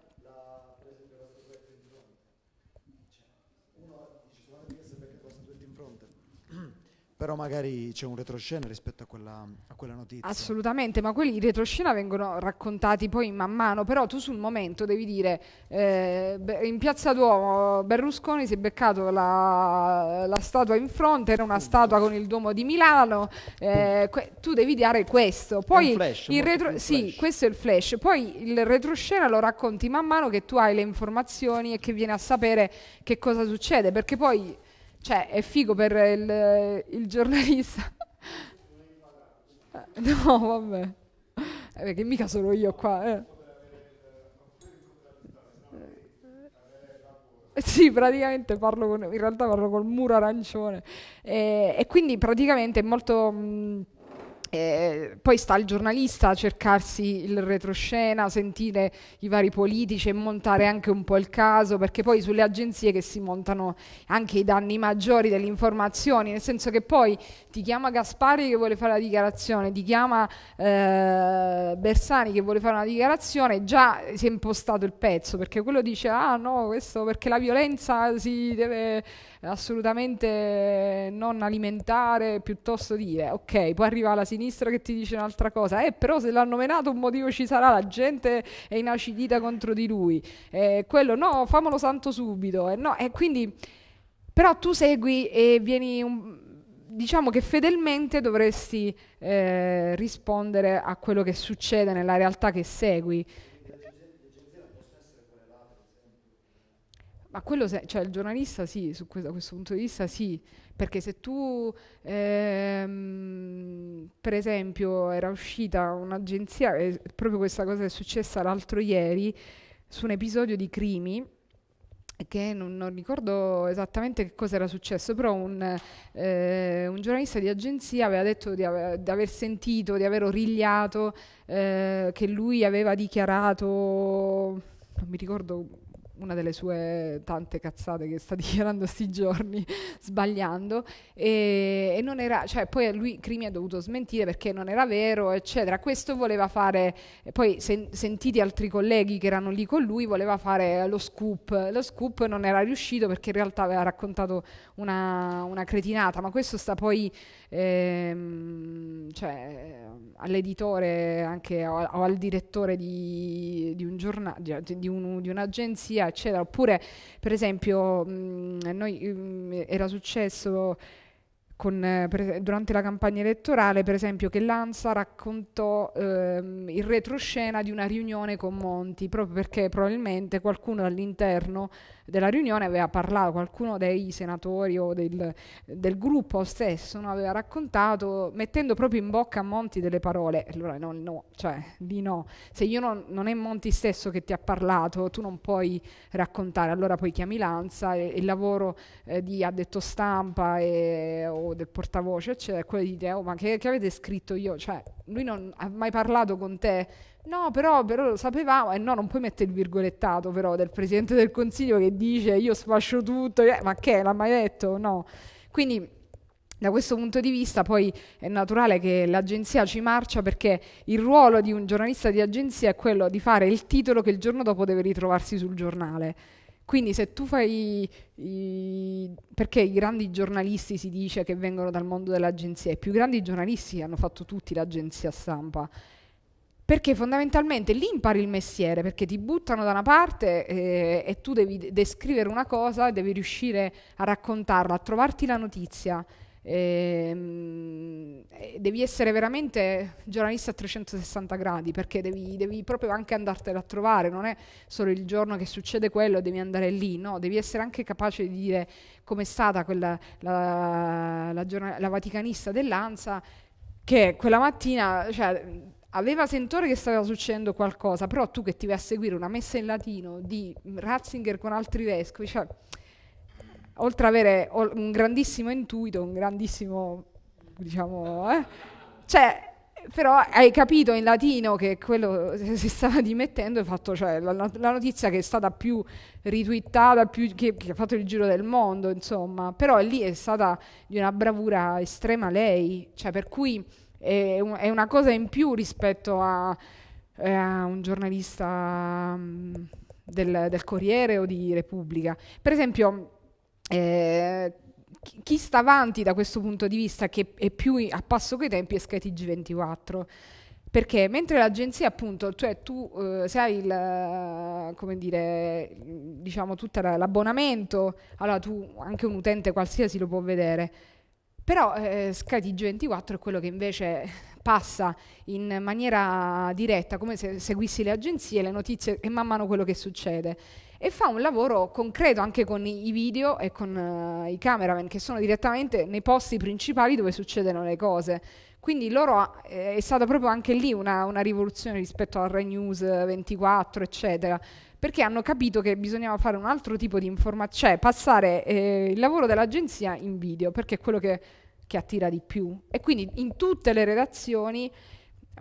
però magari c'è un retroscena rispetto a quella, a quella, notizia. Assolutamente, ma quelli in retroscena vengono raccontati poi man mano, però tu sul momento devi dire eh, in Piazza Duomo Berlusconi si è beccato la, la statua in fronte, era una Punto. statua con il Duomo di Milano, eh, que- tu devi dare questo. Poi flash, il retro- sì, questo è il flash, poi il retroscena lo racconti man mano che tu hai le informazioni e che viene a sapere che cosa succede, perché poi cioè, è figo per il, il giornalista. *laughs* no, vabbè. Eh, perché mica sono io qua. Eh. eh. Sì, praticamente parlo con, in realtà parlo col muro arancione. E, eh, e quindi praticamente è molto... Mh, mm, eh, poi sta il giornalista a cercarsi il retroscena, sentire i vari politici e montare anche un po' il caso, perché poi sulle agenzie che si montano anche i danni maggiori delle informazioni, nel senso che poi ti chiama Gaspari che vuole fare la dichiarazione, ti chiama eh, Bersani che vuole fare una dichiarazione, già si è impostato il pezzo, perché quello dice ah no, questo perché la violenza si deve assolutamente non alimentare, piuttosto dire, ok, poi arriva la sinistra che ti dice un'altra cosa, eh però se l'hanno menato un motivo ci sarà, la gente è inacidita contro di lui, eh, quello no, famolo santo subito, eh, no, e quindi però tu segui e vieni un diciamo che fedelmente dovresti eh, rispondere a quello che succede nella realtà che segui. Ma quello, se, cioè il giornalista sì, su questo, da questo punto di vista sì, perché se tu, ehm, per esempio, era uscita un'agenzia, eh, proprio questa cosa è successa l'altro ieri, su un episodio di Crimi, che non, non, ricordo esattamente che cosa era successo, però un, eh, un giornalista di agenzia aveva detto di, ave, di aver sentito, di aver origliato, eh, che lui aveva dichiarato, non mi ricordo una delle sue tante cazzate che sta *laughs* dichiarando sti giorni sbagliando e, e, non era, cioè poi lui Crimi ha dovuto smentire perché non era vero eccetera, questo voleva fare, poi sen, sentiti altri colleghi che erano lì con lui, voleva fare lo scoop, lo scoop non era riuscito perché in realtà aveva raccontato una, una cretinata, ma questo sta poi ehm, cioè, all'editore anche o, o al direttore di, di, un giornale, di, di, un, di un'agenzia eccetera. Oppure, per esempio, mh, mm, noi mh, mm, era successo con, eh, per, durante la campagna elettorale, per esempio, che Lanza raccontò ehm, il retroscena di una riunione con Monti, proprio perché probabilmente qualcuno all'interno della riunione aveva parlato, qualcuno dei senatori o del, del gruppo stesso no, aveva raccontato, mettendo proprio in bocca a Monti delle parole. Allora no, no cioè di no. Se io non, non, è Monti stesso che ti ha parlato, tu non puoi raccontare, allora poi chiami Lanza e il lavoro eh, di addetto stampa e, o del portavoce, eccetera, è quello di Teo, oh, ma che, che, avete scritto io? Cioè, lui non ha mai parlato con te? No, però, però lo sapevamo, e eh, no, non puoi mettere il virgolettato però del Presidente del Consiglio che dice io sfascio tutto, eh, ma che, l'ha mai detto? No. Quindi da questo punto di vista poi è naturale che l'agenzia ci marcia perché il ruolo di un giornalista di agenzia è quello di fare il titolo che il giorno dopo deve ritrovarsi sul giornale. Quindi se tu fai... I, perché i grandi giornalisti si dice che vengono dal mondo dell'agenzia, i più grandi giornalisti hanno fatto tutti l'agenzia stampa perché fondamentalmente lì impari il mestiere, perché ti buttano da una parte eh, e tu devi descrivere una cosa, devi riuscire a raccontarla, a trovarti la notizia. E, ehm, eh, devi essere veramente giornalista a 360 gradi perché devi, devi, proprio anche andartela a trovare, non è solo il giorno che succede quello, devi andare lì, no, devi essere anche capace di dire come è stata quella, la, la, la, la vaticanista dell'Ansa che quella mattina... Cioè, aveva sentore che stava succedendo qualcosa, però tu che ti vai a seguire una messa in latino di Ratzinger con altri vescovi, cioè, oltre ad avere un grandissimo intuito, un grandissimo, diciamo, eh, cioè, però hai capito in latino che quello *laughs* si stava dimettendo e fatto, cioè, la, la, notizia che è stata più ritwittata, più, che, che, ha fatto il giro del mondo, insomma, però lì è stata di una bravura estrema lei, cioè, per cui è, è una cosa in più rispetto a, eh, a un giornalista mm, del, del Corriere o di Repubblica. Per esempio eh, chi sta avanti da questo punto di vista che è più a passo coi tempi è SkyTG24 perché mentre l'agenzia appunto, cioè tu eh, se hai il, eh, come dire, diciamo tutto l'abbonamento, allora tu anche un utente qualsiasi lo può vedere, però eh, SkyTG24 è quello che invece passa in maniera diretta, come se seguissi le agenzie, le notizie e man mano quello che succede e fa un lavoro concreto anche con i video e con uh, i cameraman che sono direttamente nei posti principali dove succedono le cose. Quindi loro ha, eh, è stata proprio anche lì una, una rivoluzione rispetto al Rai News 24, eccetera, perché hanno capito che bisognava fare un altro tipo di informazione, cioè passare eh, il lavoro dell'agenzia in video, perché è quello che, che attira di più. E quindi in tutte le redazioni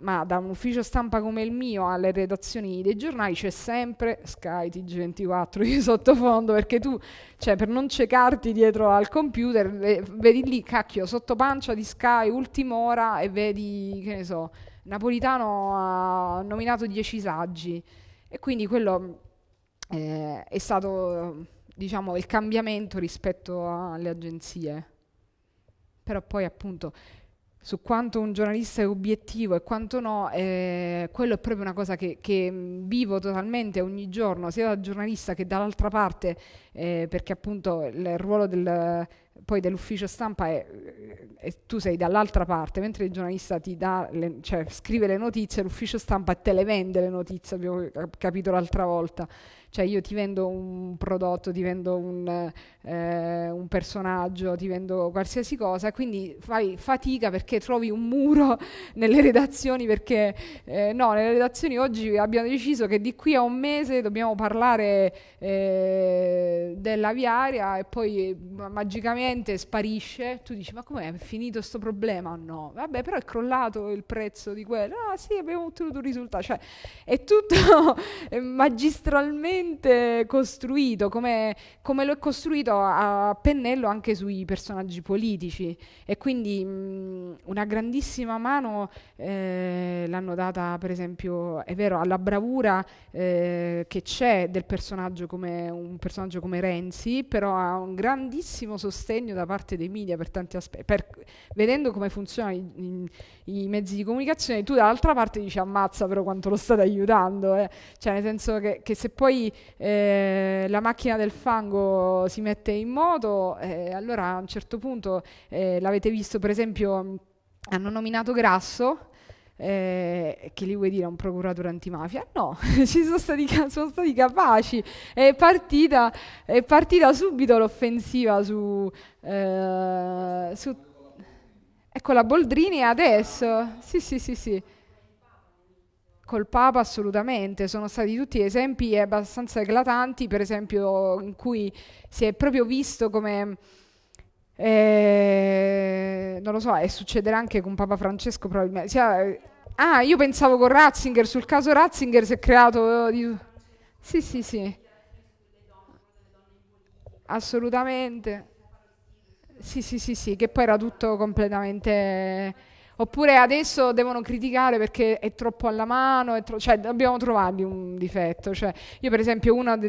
ma da un ufficio stampa come il mio alle redazioni dei giornali c'è sempre Sky TG24 di *laughs* sottofondo perché tu, cioè per non cecarti dietro al computer, eh, vedi lì, cacchio, sotto pancia di Sky, ultima ora e vedi, che ne so, Napolitano ha nominato 10 saggi e quindi quello eh, è stato, diciamo, il cambiamento rispetto alle agenzie. Però poi appunto su quanto un giornalista è obiettivo e quanto no, eh, quello è proprio una cosa che, che, mm, vivo totalmente ogni giorno, sia da giornalista che dall'altra parte, eh, perché appunto il ruolo del, poi dell'ufficio stampa è, eh, è, tu sei dall'altra parte, mentre il giornalista ti dà le, cioè, scrive le notizie, l'ufficio stampa te le vende le notizie, abbiamo capito l'altra volta. Cioè io ti vendo un prodotto, ti vendo un, eh, un personaggio, ti vendo qualsiasi cosa, quindi fai fatica perché trovi un muro *laughs* nelle redazioni perché eh, no, nelle redazioni oggi abbiamo deciso che di qui a un mese dobbiamo parlare eh, della viaria e poi magicamente sparisce. Tu dici ma com'è? È finito questo problema? No, vabbè però è crollato il prezzo di quello. Ah sì, abbiamo ottenuto un risultato. Cioè è tutto *laughs* eh, magistralmente veramente costruito, come, come lo è costruito a, pennello anche sui personaggi politici. E quindi mh, mm, una grandissima mano eh, l'hanno data, per esempio, è vero, alla bravura eh, che c'è del personaggio come un personaggio come Renzi, però ha un grandissimo sostegno da parte dei media per tanti aspetti. Per, vedendo come funzionano i, i, i, mezzi di comunicazione, tu dall'altra parte dici ammazza però quanto lo state aiutando. Eh. Cioè, nel senso che, che se poi eh, la macchina del fango si mette in moto, eh, allora a un certo punto eh, l'avete visto per esempio hanno nominato Grasso eh, che lì vuoi dire un procuratore antimafia? No, *laughs* ci sono stati, sono stati, capaci. È partita, è partita subito l'offensiva su, eh, su. Ecco la Boldrini adesso. Sì, sì, sì, sì col Papa assolutamente, sono stati tutti esempi abbastanza eclatanti, per esempio in cui si è proprio visto come... Eh, non lo so, e succederà anche con Papa Francesco probabilmente. Sia, eh, ah, io pensavo con Ratzinger, sul caso Ratzinger si è creato... di, sì, sì, sì. Assolutamente. Sì, sì, sì, sì, che poi era tutto completamente Oppure adesso devono criticare perché è troppo alla mano, tro- cioè dobbiamo trovargli un difetto. Cioè, io per esempio uno de-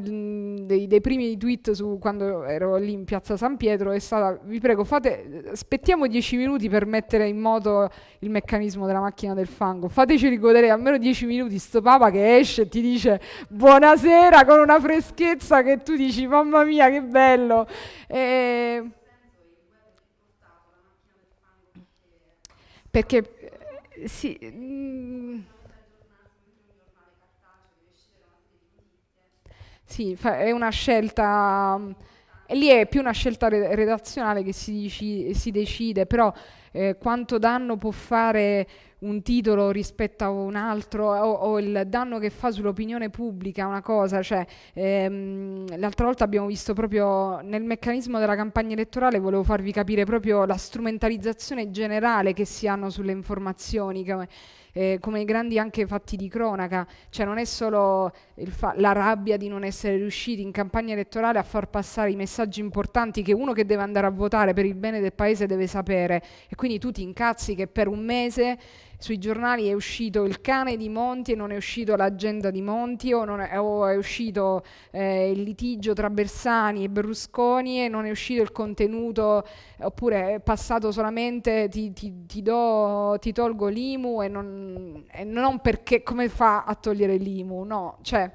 dei, dei, primi tweet su quando ero lì in piazza San Pietro è stata, vi prego, fate, aspettiamo dieci minuti per mettere in moto il meccanismo della macchina del fango, fateci godere almeno dieci minuti sto papa che esce e ti dice buonasera con una freschezza che tu dici mamma mia che bello. E perché eh, sì, mh, mm. sì è una scelta, mh, mm, lì è più una scelta redazionale che si, si decide, però eh, quanto danno può fare un titolo rispetto a un altro o, o il danno che fa sull'opinione pubblica una cosa, cioè, ehm, l'altra volta abbiamo visto proprio nel meccanismo della campagna elettorale, volevo farvi capire proprio la strumentalizzazione generale che si hanno sulle informazioni. Come, eh, come i grandi anche fatti di cronaca, cioè non è solo fa- la rabbia di non essere riusciti in campagna elettorale a far passare i messaggi importanti che uno che deve andare a votare per il bene del paese deve sapere e quindi tu ti incazzi che per un mese sui giornali è uscito il cane di Monti e non è uscito l'agenda di Monti o, è, o è, uscito eh, il litigio tra Bersani e Berlusconi e non è uscito il contenuto oppure è passato solamente ti, ti, ti, do, ti tolgo l'IMU e non, e non, perché come fa a togliere l'IMU no cioè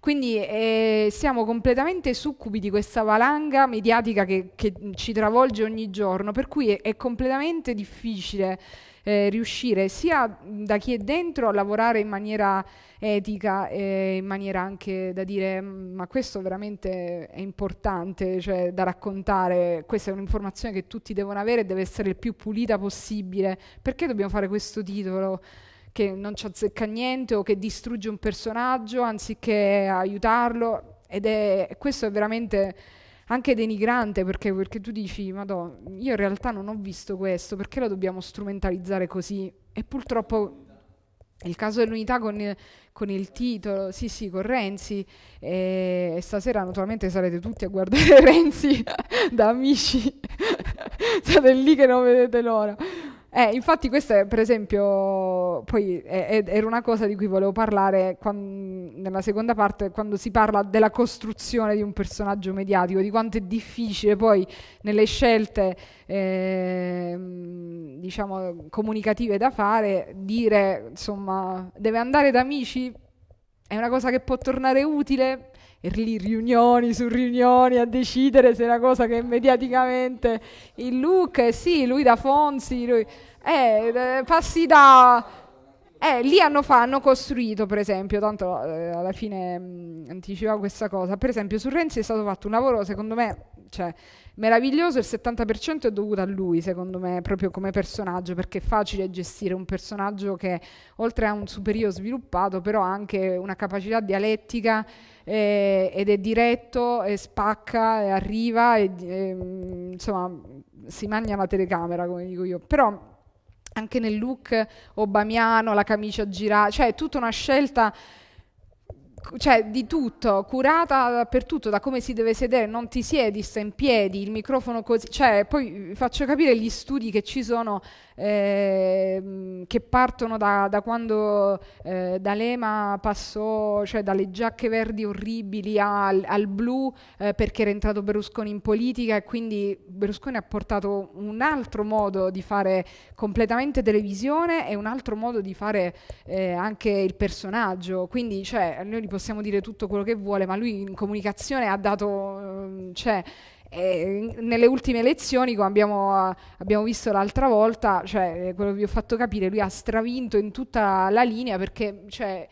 quindi eh, siamo completamente succubi di questa valanga mediatica che, che ci travolge ogni giorno per cui è, è completamente difficile eh, riuscire sia da chi è dentro a lavorare in maniera etica e in maniera anche da dire mm, ma questo veramente è importante, cioè da raccontare, questa è un'informazione che tutti devono avere e deve essere il più pulita possibile, perché dobbiamo fare questo titolo? che non ci azzecca niente o che distrugge un personaggio anziché aiutarlo ed è questo è veramente anche denigrante perché, perché tu dici, ma io in realtà non ho visto questo, perché lo dobbiamo strumentalizzare così? E purtroppo il caso dell'unità con, con, il titolo, sì sì, con Renzi, eh, e, stasera naturalmente sarete tutti a guardare *laughs* Renzi da amici, state *laughs* lì che non vedete l'ora. Eh, infatti questo è per esempio poi era una cosa di cui volevo parlare quando, nella seconda parte quando si parla della costruzione di un personaggio mediatico, di quanto è difficile poi nelle scelte eh, diciamo comunicative da fare dire insomma deve andare da amici è una cosa che può tornare utile e lì riunioni su riunioni a decidere se è una cosa che mediaticamente il look, eh, sì, lui da Fonzi, lui, eh, eh passi da eh, lì hanno, fa- hanno, costruito, per esempio, tanto eh, alla fine mh, mm, anticipavo questa cosa, per esempio su Renzi è stato fatto un lavoro, secondo me, cioè, meraviglioso, il 70% è dovuto a lui, secondo me, proprio come personaggio, perché è facile gestire un personaggio che, oltre a un superiore sviluppato, però ha anche una capacità dialettica eh, ed è diretto, e spacca, e arriva, e, e, ehm, insomma, si mangia la telecamera, come dico io. Però anche nel look obamiano, la camicia girata, cioè tutta una scelta cioè di tutto, curata dappertutto, da come si deve sedere, non ti siedi, sta in piedi, il microfono così, cioè poi eh, faccio capire gli studi che ci sono eh, che partono da, da quando eh, D'Alema passò, cioè dalle giacche verdi orribili al, al blu eh, perché era entrato Berlusconi in politica e quindi Berlusconi ha portato un altro modo di fare completamente televisione e un altro modo di fare eh, anche il personaggio. Quindi cioè, noi gli possiamo dire tutto quello che vuole, ma lui in comunicazione ha dato... Ehm, cioè, nelle ultime elezioni, come abbiamo, abbiamo visto l'altra volta, cioè, eh, quello che vi ho fatto capire, lui ha stravinto in tutta la linea perché cioè,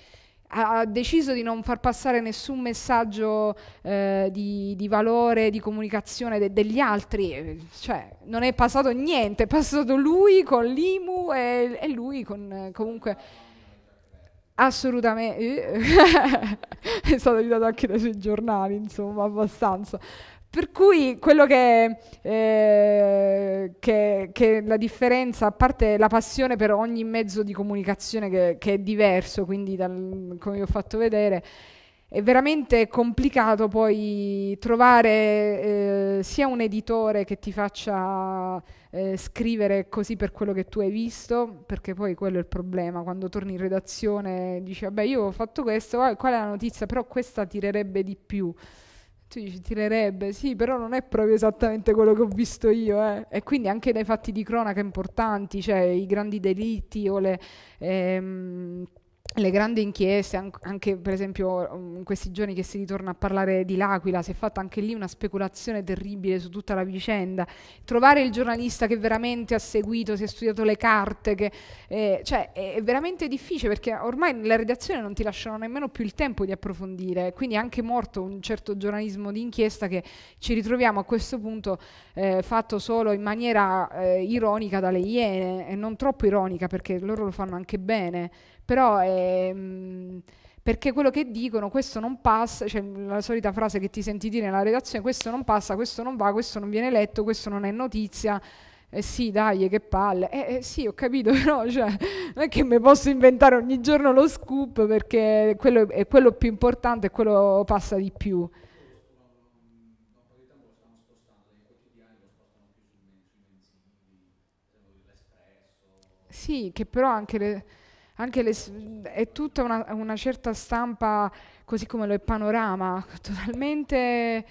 ha deciso di non far passare nessun messaggio eh, di, di, valore, di comunicazione de- degli altri, cioè non è passato niente, è passato lui con l'IMU e, e lui con comunque... Assolutamente, *laughs* è stato aiutato anche dai suoi giornali, insomma, abbastanza. Per cui quello che, eh, che, che, la differenza, a parte la passione per ogni mezzo di comunicazione che, che è diverso, quindi dal, come vi ho fatto vedere, è veramente complicato poi trovare eh, sia un editore che ti faccia eh, scrivere così per quello che tu hai visto, perché poi quello è il problema, quando torni in redazione dici vabbè io ho fatto questo, ah, qual è la notizia, però questa tirerebbe di più. Tu dici, tirerebbe, sì, però non è proprio esattamente quello che ho visto io. Eh. E quindi anche nei fatti di cronaca importanti, cioè i grandi delitti o le... Ehm, le grandi inchieste, anche per esempio mm, in questi giorni che si ritorna a parlare di L'Aquila, si è fatta anche lì una speculazione terribile su tutta la vicenda. Trovare il giornalista che veramente ha seguito, si è studiato le carte, che, eh, cioè, è veramente difficile perché ormai nella redazione non ti lasciano nemmeno più il tempo di approfondire, quindi è anche morto un certo giornalismo di inchiesta che ci ritroviamo a questo punto eh, fatto solo in maniera eh, ironica dalle iene e non troppo ironica perché loro lo fanno anche bene però è, ehm, mh, perché quello che dicono, questo non passa, cioè la solita frase che ti senti dire nella redazione, questo non passa, questo non va, questo non viene letto, questo non è notizia, eh sì, dai, che palle. Eh, eh sì, ho capito, *laughs* però cioè, non è che mi posso inventare ogni giorno lo scoop perché quello è quello più importante e quello passa di più. Sì, che però anche le, anche le, è tutta una, una certa stampa, così come lo è Panorama, *laughs* totalmente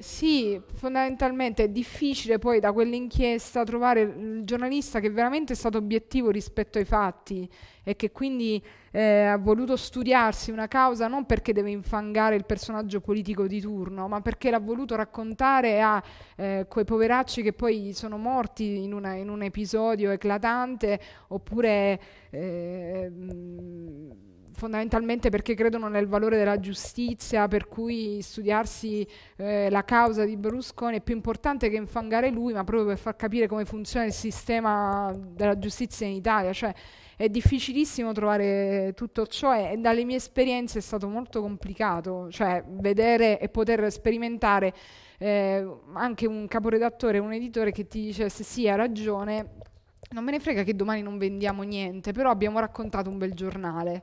sì, fondamentalmente è difficile poi da quell'inchiesta trovare il giornalista che veramente è stato obiettivo rispetto ai fatti e che quindi eh, ha voluto studiarsi una causa non perché deve infangare il personaggio politico di turno, ma perché l'ha voluto raccontare a eh, quei poveracci che poi sono morti in, una, in un episodio eclatante oppure... Eh, mh, mm, fondamentalmente perché credono nel valore della giustizia, per cui studiarsi eh, la causa di Berlusconi è più importante che infangare lui, ma proprio per far capire come funziona il sistema della giustizia in Italia. Cioè, è difficilissimo trovare tutto ciò e, dalle mie esperienze è stato molto complicato, cioè vedere e poter sperimentare eh, anche un caporedattore, un editore che ti dice se sì ha ragione, non me ne frega che domani non vendiamo niente, però abbiamo raccontato un bel giornale.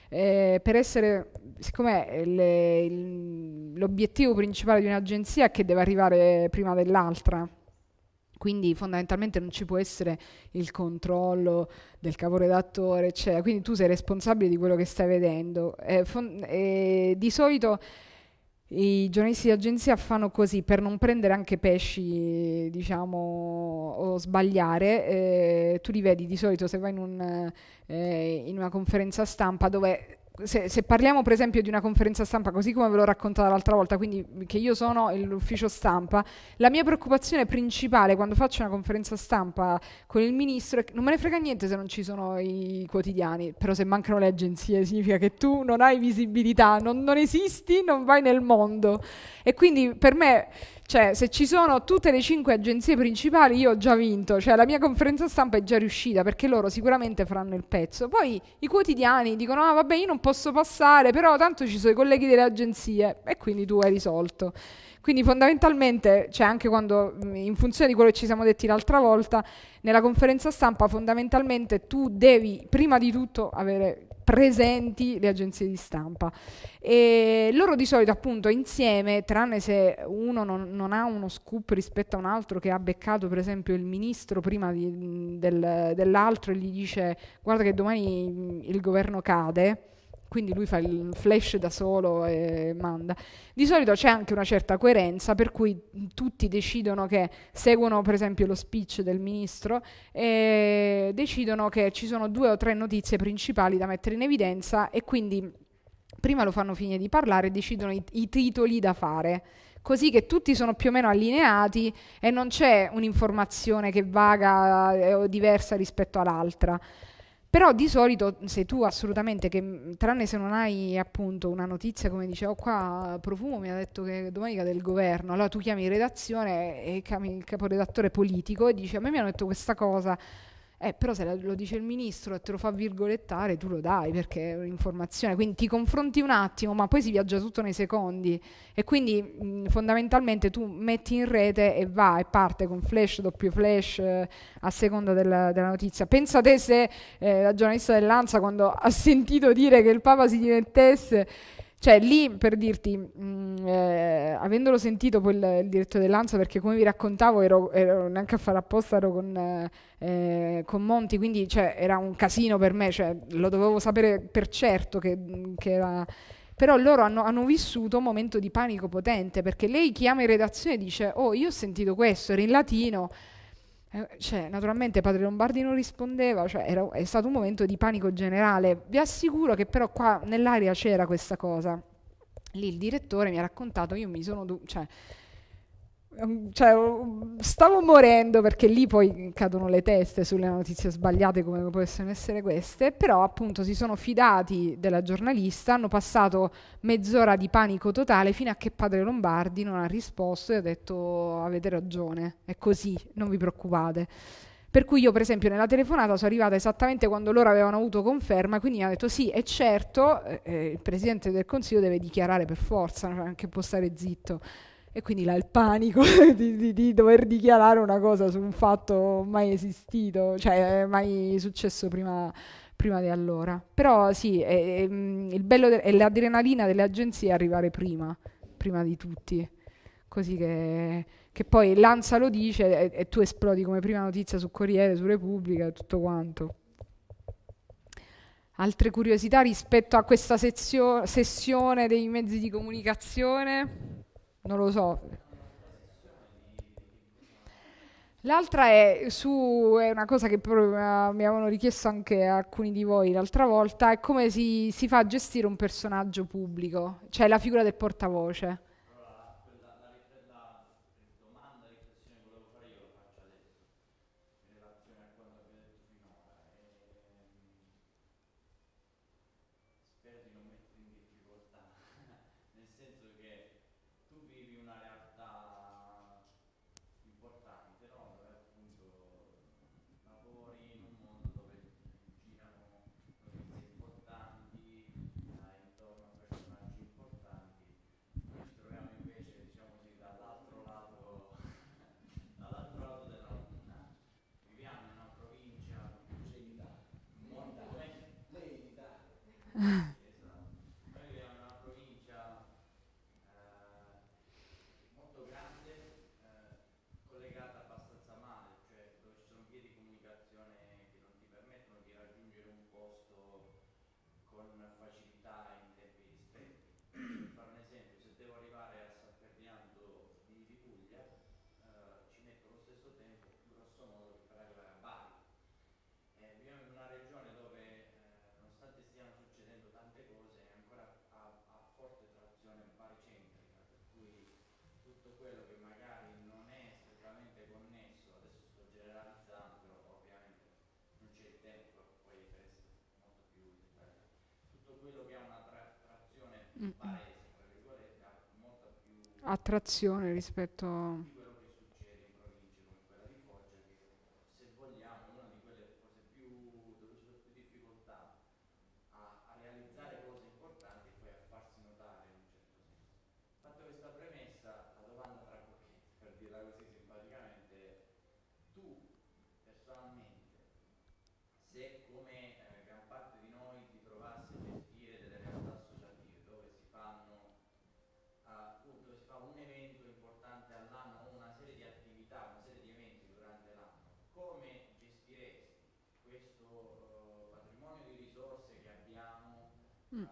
eh, per essere, siccome le, il, l'obiettivo principale di un'agenzia è che deve arrivare prima dell'altra, quindi fondamentalmente non ci può essere il controllo del caporedattore, eccetera. Quindi tu sei responsabile di quello che stai vedendo. Eh, fon- eh, di solito i giornalisti di agenzia fanno così per non prendere anche pesci, diciamo, o sbagliare. Eh, tu li vedi di solito se vai in, un, eh, in una conferenza stampa dove se, se, parliamo per esempio di una conferenza stampa, così come ve l'ho raccontata l'altra volta, quindi che io sono l'ufficio stampa, la mia preoccupazione principale quando faccio una conferenza stampa con il ministro è che non me ne frega niente se non ci sono i quotidiani, però se mancano le agenzie significa che tu non hai visibilità, non, non esisti, non vai nel mondo. E quindi per me cioè, se ci sono tutte le cinque agenzie principali, io ho già vinto. Cioè, la mia conferenza stampa è già riuscita perché loro sicuramente faranno il pezzo. Poi i quotidiani dicono: Ah, vabbè, io non posso passare, però tanto ci sono i colleghi delle agenzie. E quindi tu hai risolto. Quindi fondamentalmente, cioè anche quando, in funzione di quello che ci siamo detti l'altra volta, nella conferenza stampa fondamentalmente tu devi prima di tutto avere presenti le agenzie di stampa. E loro di solito appunto insieme, tranne se uno non, non ha uno scoop rispetto a un altro che ha beccato per esempio il ministro prima di, del, dell'altro e gli dice guarda che domani il governo cade, quindi lui fa il flash da solo e manda. Di solito c'è anche una certa coerenza per cui tutti decidono che seguono per esempio lo speech del ministro e decidono che ci sono due o tre notizie principali da mettere in evidenza e quindi prima lo fanno finire di parlare e decidono i, i titoli da fare così che tutti sono più o meno allineati e non c'è un'informazione che vaga eh, o diversa rispetto all'altra. Però di solito se tu assolutamente che, mm, tranne se non hai appunto una notizia come dicevo oh, qua, Profumo mi ha detto che domani cade il governo, allora tu chiami in redazione e chiami il caporedattore politico e dici a me mi hanno detto questa cosa, eh, però se lo dice il ministro e te lo fa virgolettare, tu lo dai perché è un'informazione. Quindi ti confronti un attimo, ma poi si viaggia tutto nei secondi. E quindi mh, fondamentalmente tu metti in rete e va e parte con flash, doppio flash eh, a seconda della, della, notizia. Pensate se eh, la giornalista dell'Anza, quando ha sentito dire che il Papa si dimettesse cioè, lì per dirti, mh, mm, eh, avendolo sentito poi il, il direttore dell'Ansa, perché come vi raccontavo, ero, ero, neanche a fare apposta, ero con, eh, eh, con Monti, quindi cioè, era un casino per me, cioè, lo dovevo sapere per certo che, che era però loro hanno, hanno, vissuto un momento di panico potente perché lei chiama in redazione e dice oh io ho sentito questo, era in latino eh, cioè, naturalmente padre Lombardi non rispondeva, cioè era, è stato un momento di panico generale. Vi assicuro che però qua nell'aria c'era questa cosa. Lì il direttore mi ha raccontato, io mi sono... Du- cioè, Ehm, cioè, stavo morendo perché lì poi cadono le teste sulle notizie sbagliate come possono essere queste, però appunto si sono fidati della giornalista, hanno passato mezz'ora di panico totale fino a che padre Lombardi non ha risposto e ha detto avete ragione, è così, non vi preoccupate. Per cui io per esempio nella telefonata sono arrivata esattamente quando loro avevano avuto conferma, quindi mi ha detto sì, è certo, eh, il Presidente del Consiglio deve dichiarare per forza, non può stare zitto. E quindi là il panico *laughs* di, di, di, dover dichiarare una cosa su un fatto mai esistito, cioè eh, mai successo prima, prima di allora. Però sì, è, è, mm, il bello de- è l'adrenalina delle agenzie arrivare prima, prima di tutti. Così che, che poi l'Ansa lo dice e, e tu esplodi come prima notizia su Corriere, su Repubblica e tutto quanto altre curiosità rispetto a questa sezio- sessione dei mezzi di comunicazione? non lo so. L'altra è su, è una cosa che eh, mi avevano richiesto anche alcuni di voi l'altra volta, è come si, si fa a gestire un personaggio pubblico, cioè la figura del portavoce. attrazione rispetto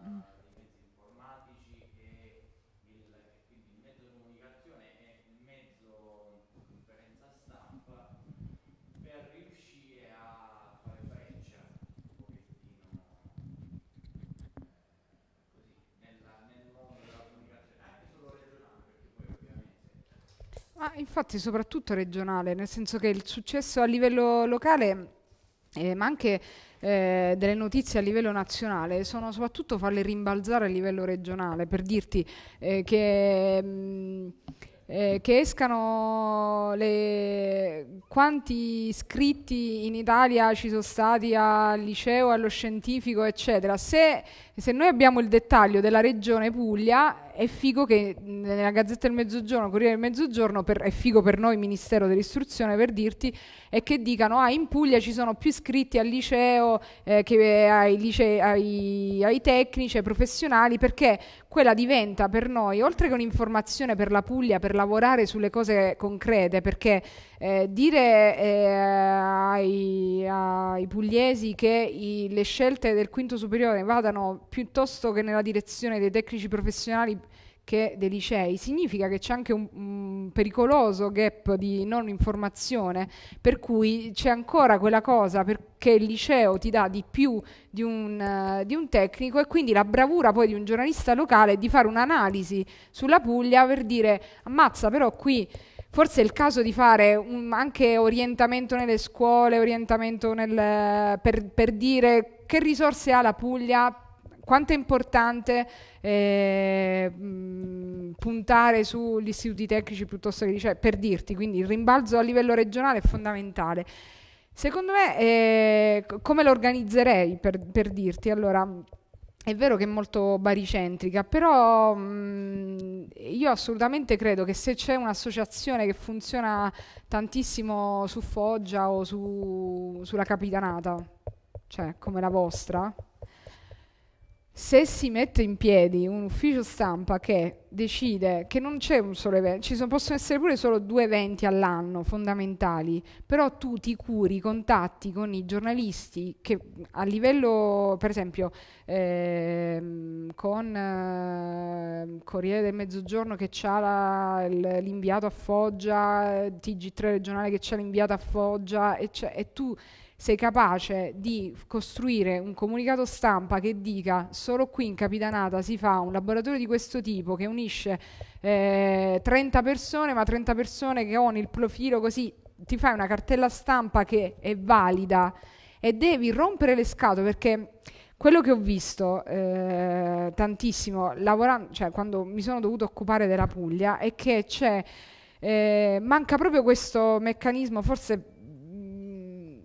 i mezzi informatici e il, quindi il mezzo di comunicazione e il mezzo di conferenza stampa per riuscire a fare breccia un pochettino così nella, nel mondo della comunicazione, anche solo regionale, perché poi ovviamente. Ma ah, infatti soprattutto regionale, nel senso che il successo a livello locale eh, ma anche eh, delle notizie a livello nazionale sono soprattutto farle rimbalzare a livello regionale per dirti eh, che, mh, mm, eh, che escano le, quanti iscritti in Italia ci sono stati al liceo, allo scientifico, eccetera. Se, se noi abbiamo il dettaglio della regione Puglia, è figo che nella Gazzetta del Mezzogiorno, Corriere del Mezzogiorno, per, è figo per noi Ministero dell'Istruzione per dirti, è che dicano ah in Puglia ci sono più iscritti al liceo eh, che ai, licei, ai, ai tecnici, ai professionali, perché quella diventa per noi, oltre che un'informazione per la Puglia, per lavorare sulle cose concrete, perché eh, dire eh, ai, ai, pugliesi che i, le scelte del quinto superiore vadano piuttosto che nella direzione dei tecnici professionali che dei licei, significa che c'è anche un, un, pericoloso gap di non informazione, per cui c'è ancora quella cosa perché il liceo ti dà di più di un, uh, di un tecnico e quindi la bravura poi di un giornalista locale è di fare un'analisi sulla Puglia per dire ammazza però qui Forse è il caso di fare un, anche orientamento nelle scuole, orientamento nel, per, per dire che risorse ha la Puglia quanto è importante eh, puntare sugli istituti tecnici piuttosto che cioè, per dirti, quindi il rimbalzo a livello regionale è fondamentale. Secondo me, eh, come lo organizzerei per, per dirti? Allora, è vero che è molto baricentrica, però mh, mm, io assolutamente credo che se c'è un'associazione che funziona tantissimo su Foggia o su, sulla Capitanata, cioè come la vostra, se si mette in piedi un ufficio stampa che decide che non c'è un solo evento, ci sono, possono essere pure solo due eventi all'anno fondamentali, però tu ti curi i contatti con i giornalisti che a livello, per esempio, ehm, con eh, Corriere del Mezzogiorno che ha l'inviato a Foggia, TG3 regionale che ha l'inviato a Foggia, e, e tu sei capace di costruire un comunicato stampa che dica solo qui in Capitanata si fa un laboratorio di questo tipo che unisce eh, 30 persone, ma 30 persone che hanno il profilo così ti fai una cartella stampa che è valida e devi rompere le scatole perché quello che ho visto eh, tantissimo lavorando, cioè quando mi sono dovuto occupare della Puglia è che c'è eh, manca proprio questo meccanismo, forse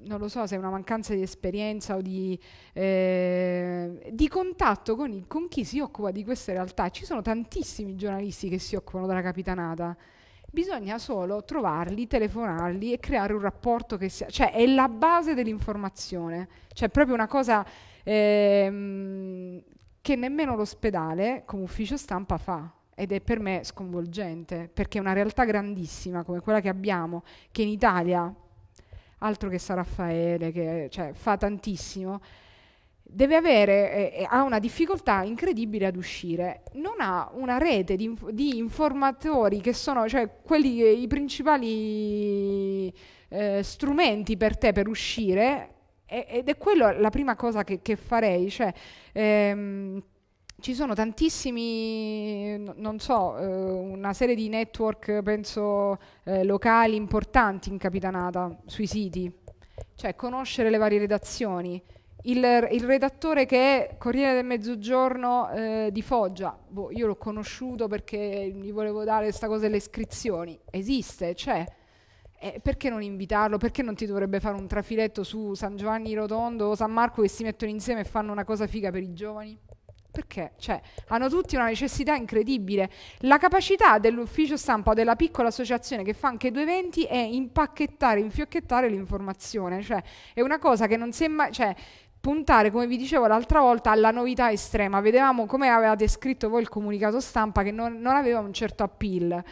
non lo so se è una mancanza di esperienza o di, eh, di contatto con, il, con, chi si occupa di queste realtà. Ci sono tantissimi giornalisti che si occupano della capitanata. Bisogna solo trovarli, telefonarli e creare un rapporto che sia... Cioè, è la base dell'informazione. Cioè, è proprio una cosa ehm, che nemmeno l'ospedale, come ufficio stampa, fa ed è per me sconvolgente, perché una realtà grandissima come quella che abbiamo, che in Italia altro che San Raffaele, che cioè, fa tantissimo, deve avere, eh, ha una difficoltà incredibile ad uscire, non ha una rete di, di informatori che sono cioè, quelli, i principali eh, strumenti per te per uscire, ed è quella la prima cosa che, che farei, cioè, ehm, ci sono tantissimi, non so, eh, una serie di network, penso, eh, locali importanti in Capitanata, sui siti, cioè conoscere le varie redazioni. Il, il redattore che è Corriere del Mezzogiorno eh, di Foggia, boh, io l'ho conosciuto perché gli volevo dare questa cosa delle iscrizioni, esiste, c'è. Cioè, perché non invitarlo? Perché non ti dovrebbe fare un trafiletto su San Giovanni Rotondo o San Marco che si mettono insieme e fanno una cosa figa per i giovani? Perché? Cioè, hanno tutti una necessità incredibile. La capacità dell'ufficio stampa o della piccola associazione che fa anche due eventi è impacchettare, infiocchettare l'informazione. Cioè, è una cosa che non sembra... Cioè, puntare, come vi dicevo l'altra volta, alla novità estrema. Vedevamo come avevate scritto voi il comunicato stampa che non, non aveva un certo appeal.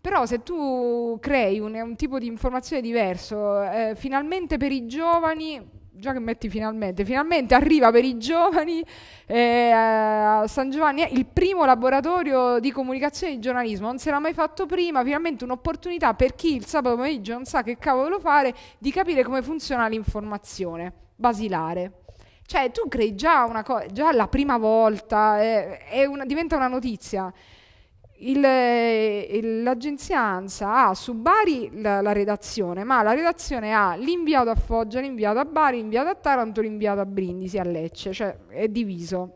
Però se tu crei un, un tipo di informazione diverso, eh, finalmente per i giovani, già che metti finalmente, finalmente arriva per i giovani eh, a San Giovanni il primo laboratorio di comunicazione di giornalismo, non si era mai fatto prima, finalmente un'opportunità per chi il sabato pomeriggio non sa che cavolo fare di capire come funziona l'informazione basilare. Cioè tu crei già una cosa, già la prima volta, eh, una, diventa una notizia l'agenzia ANSA ha su Bari la, la, redazione, ma la redazione ha l'inviato a Foggia, l'inviato a Bari, l'inviato a Taranto, l'inviato a Brindisi, a Lecce, cioè è diviso.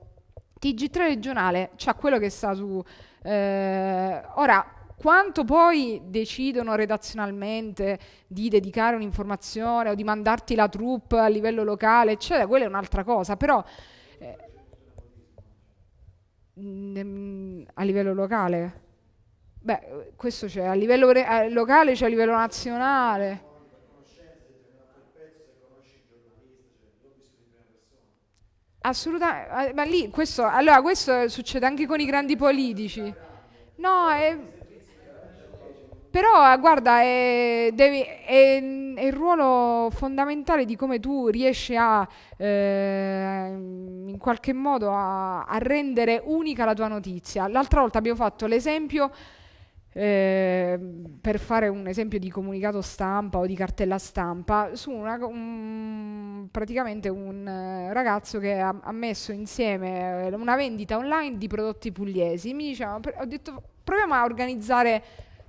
TG3 regionale c'ha cioè quello che sta su... Eh, ora, quanto poi decidono redazionalmente di dedicare un'informazione o di mandarti la troupe a livello locale, eccetera, quella è un'altra cosa, però a livello locale? Beh, questo c'è a livello re- a locale, c'è a livello nazionale. Assolutamente, ma lì questo, allora questo succede anche con i grandi politici. No, è però ah, guarda, è, eh, devi, è, è, il ruolo fondamentale di come tu riesci a eh, in qualche modo a, a, rendere unica la tua notizia. L'altra volta abbiamo fatto l'esempio. Eh, per fare un esempio di comunicato stampa o di cartella stampa, su una, un, praticamente un eh, ragazzo che ha, ha messo insieme eh, una vendita online di prodotti pugliesi, mi diceva, ho detto proviamo a organizzare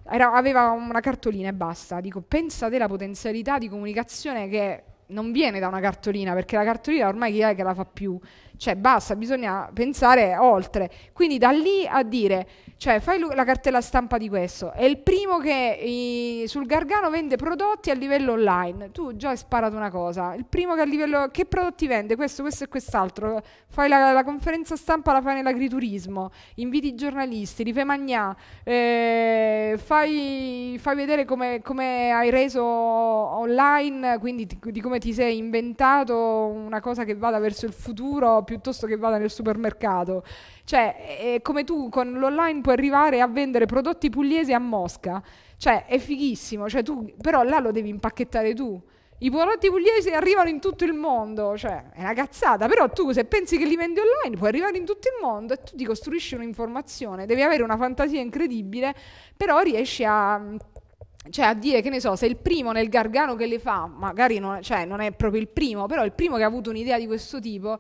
era, aveva una cartolina e basta. Dico, pensate la potenzialità di comunicazione che non viene da una cartolina, perché la cartolina ormai chi è che la fa più? Cioè, basta, bisogna pensare oltre. Quindi da lì a dire, cioè, fai la cartella stampa di questo, è il primo che i, sul Gargano vende prodotti a livello online. Tu già hai sparato una cosa, il primo che a livello... Che prodotti vende? Questo, questo e quest'altro. Fai la, la conferenza stampa, la fai nell'agriturismo, inviti i giornalisti, li fai magnà, eh, fai, fai, vedere come, come hai reso online, quindi di come come ti sei inventato una cosa che vada verso il futuro piuttosto che vada nel supermercato. Cioè, come tu con l'online puoi arrivare a vendere prodotti pugliesi a Mosca. Cioè, è fighissimo, cioè, tu, però là lo devi impacchettare tu. I prodotti pugliesi arrivano in tutto il mondo, cioè è una cazzata, però tu se pensi che li vendi online puoi arrivare in tutto il mondo e tu ti costruisci un'informazione, devi avere una fantasia incredibile, però riesci a cioè a dire che ne so, se il primo nel Gargano che le fa, magari non, cioè, non, è proprio il primo, però il primo che ha avuto un'idea di questo tipo,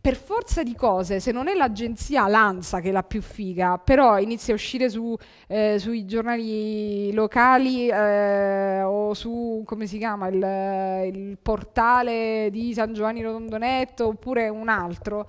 per forza di cose, se non è l'agenzia Lanza che è la più figa, però inizia a uscire su, eh, sui giornali locali eh, o su, come si chiama, il, il portale di San Giovanni Rotondonetto oppure un altro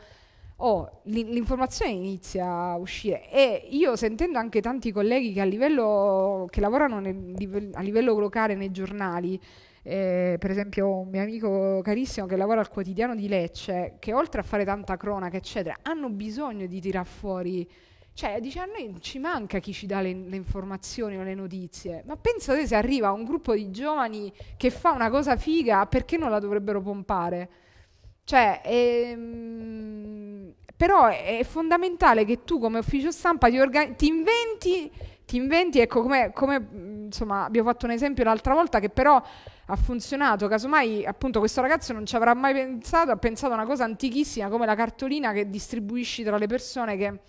oh, l'informazione inizia a uscire e io sentendo anche tanti colleghi che, a livello, che lavorano nel, a livello locale nei giornali, eh, per esempio un mio amico carissimo che lavora al quotidiano di Lecce, che oltre a fare tanta cronaca, eccetera, hanno bisogno di tirar fuori cioè, dice a noi ci manca chi ci dà le, le informazioni o le notizie, ma pensate se arriva un gruppo di giovani che fa una cosa figa, perché non la dovrebbero pompare? Cioè, ehm, però è fondamentale che tu come ufficio stampa ti, organi- ti inventi, ti inventi, ecco come, come insomma, abbiamo fatto un esempio l'altra volta che però ha funzionato, casomai appunto questo ragazzo non ci avrà mai pensato, ha pensato a una cosa antichissima come la cartolina che distribuisci tra le persone che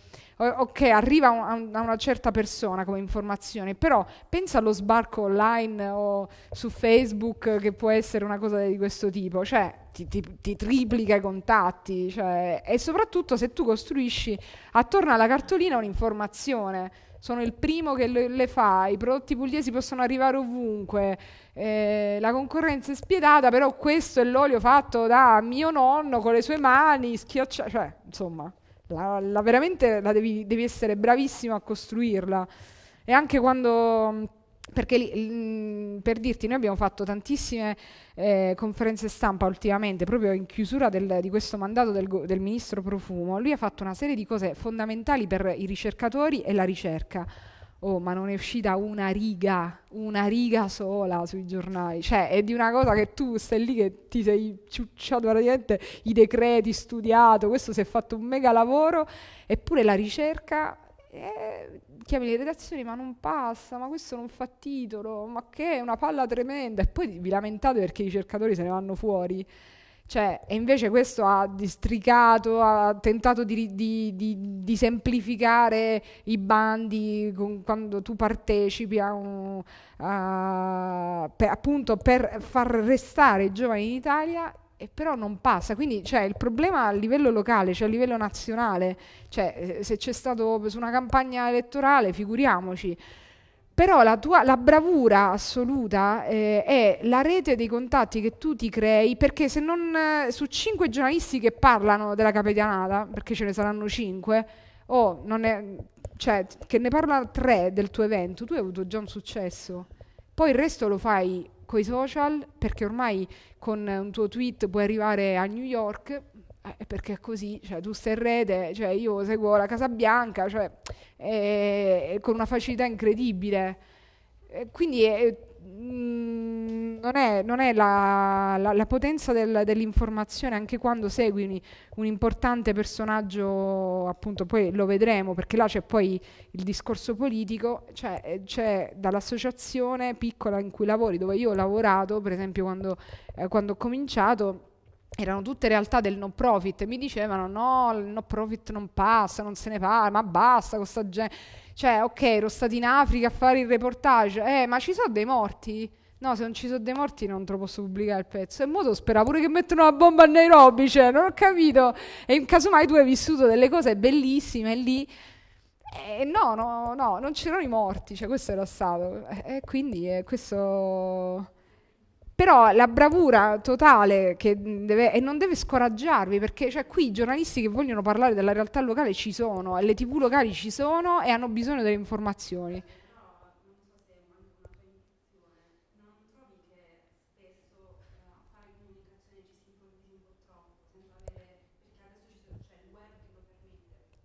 ok, arriva un, a, una certa persona come informazione, però pensa allo sbarco online o su Facebook che può essere una cosa di questo tipo, cioè ti, ti, ti triplica i contatti cioè, e soprattutto se tu costruisci attorno alla cartolina un'informazione sono il primo che le, le, fa, i prodotti pugliesi possono arrivare ovunque, eh, la concorrenza è spietata, però questo è l'olio fatto da mio nonno con le sue mani, schiacciato, cioè, insomma la, la veramente la devi, devi, essere bravissimo a costruirla. E anche quando... Perché lì, per dirti, noi abbiamo fatto tantissime eh, conferenze stampa ultimamente, proprio in chiusura del, di questo mandato del, del ministro Profumo. Lui ha fatto una serie di cose fondamentali per i ricercatori e la ricerca Oh, ma non è uscita una riga, una riga sola sui giornali. Cioè, è di una cosa che tu stai lì che ti sei ciucciato praticamente i decreti, studiato, questo si è fatto un mega lavoro, eppure la ricerca eh, chiami le redazioni ma non passa, ma questo non fa titolo, ma che è una palla tremenda e poi vi lamentate perché i ricercatori se ne vanno fuori. Cioè, e invece questo ha districato, ha tentato di, di, di, di semplificare i bandi con, quando tu partecipi a un, a, per, appunto per far restare i giovani in Italia e però non passa. Quindi cioè, il problema a livello locale, cioè a livello nazionale, cioè, eh, se c'è stato una campagna elettorale, figuriamoci però la, tua, la bravura assoluta eh, è la rete dei contatti che tu ti crei, perché se non eh, su cinque giornalisti che parlano della capedianata, perché ce ne saranno cinque, o oh, cioè, che ne parla tre del tuo evento, tu hai avuto già un successo. Poi il resto lo fai coi social, perché ormai con un tuo tweet puoi arrivare a New York, eh, perché così, cioè, giusto in rete, cioè, io seguo la Casa Bianca cioè, eh, con una facilità incredibile. Eh, quindi mh, mm, non, è, non è, la, la, la potenza del, dell'informazione anche quando segui un, un, importante personaggio, appunto, poi lo vedremo perché là c'è poi il discorso politico, cioè, eh, c'è dall'associazione piccola in cui lavori, dove io ho lavorato, per esempio quando, eh, quando ho cominciato erano tutte realtà del no profit, mi dicevano no, il no profit non passa, non se ne parla, ma basta con gente. Cioè, ok, ero stato in Africa a fare il reportage, eh, ma ci sono dei morti? No, se non ci sono dei morti non te lo posso pubblicare il pezzo. E modo spera pure che mettono la bomba a Nairobi, cioè, non ho capito. E in caso mai tu hai vissuto delle cose bellissime lì. E eh, no, no, no, non c'erano i morti, cioè questo era stato. E quindi eh, questo però la bravura totale che deve, e non deve scoraggiarvi perché cioè, qui i giornalisti che vogliono parlare della realtà locale ci sono, le tv locali ci sono e hanno bisogno delle informazioni.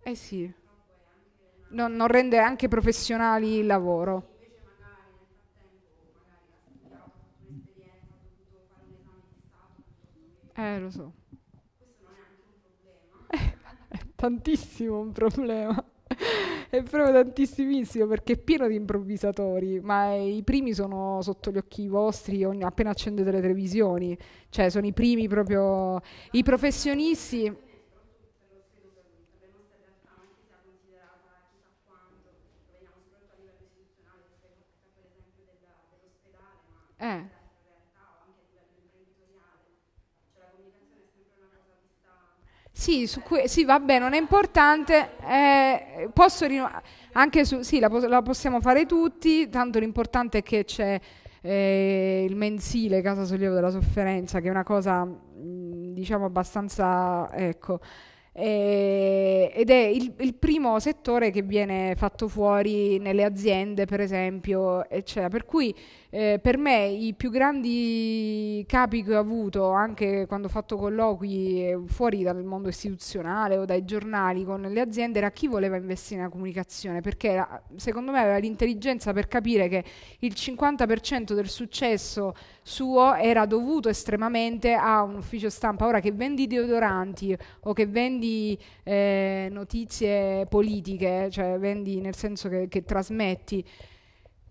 Eh sì, non, non rende anche professionali il lavoro. Eh, lo so. Questo non è anche un problema. *laughs* è tantissimo un problema. *laughs* è proprio tantissimissimo perché è pieno di improvvisatori, ma i primi sono sotto gli occhi vostri ogni, appena accendete le televisioni, cioè sono i primi proprio i professionisti. Eh. Sì, que- sì, va bene, non è importante. Eh, posso rin- anche su- sì, la, pos- la, possiamo fare tutti, tanto l'importante è che c'è eh, il mensile Casa Sollievo della Sofferenza, che è una cosa, mh, diciamo, abbastanza... Ecco, eh, ed è il, il, primo settore che viene fatto fuori nelle aziende, per esempio, eccetera. Per cui eh, per me i più grandi capi che ho avuto, anche quando ho fatto colloqui eh, fuori dal mondo istituzionale o dai giornali con le aziende, era chi voleva investire nella comunicazione, perché era, secondo me aveva l'intelligenza per capire che il 50% del successo suo era dovuto estremamente a un ufficio stampa. Ora che vendi deodoranti o che vendi eh, notizie politiche, cioè vendi nel senso che, che trasmetti,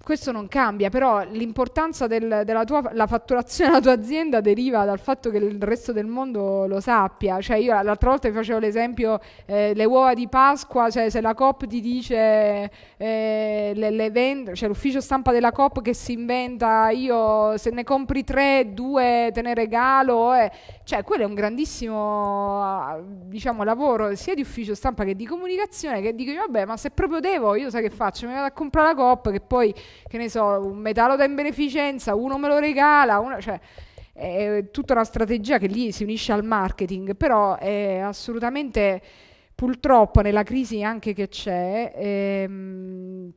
questo non cambia, però l'importanza del, della tua la fatturazione della *laughs* tua azienda deriva dal fatto che il resto del mondo lo sappia. Cioè io l'altra volta vi facevo l'esempio, eh, le uova di Pasqua, cioè se la COP ti dice, eh, le, le vend- cioè l'ufficio stampa della COP che si inventa, io se ne compri tre, due te ne regalo, eh. cioè quello è un grandissimo eh, diciamo, lavoro sia di ufficio stampa che di comunicazione che dico, vabbè ma se proprio devo, io sai che faccio, mi vado a comprare la COP che poi che ne so, un metallo da in beneficenza, uno me lo regala, uno, cioè, è tutta una strategia che lì si unisce al marketing, però è assolutamente, purtroppo nella crisi anche che c'è, ehm,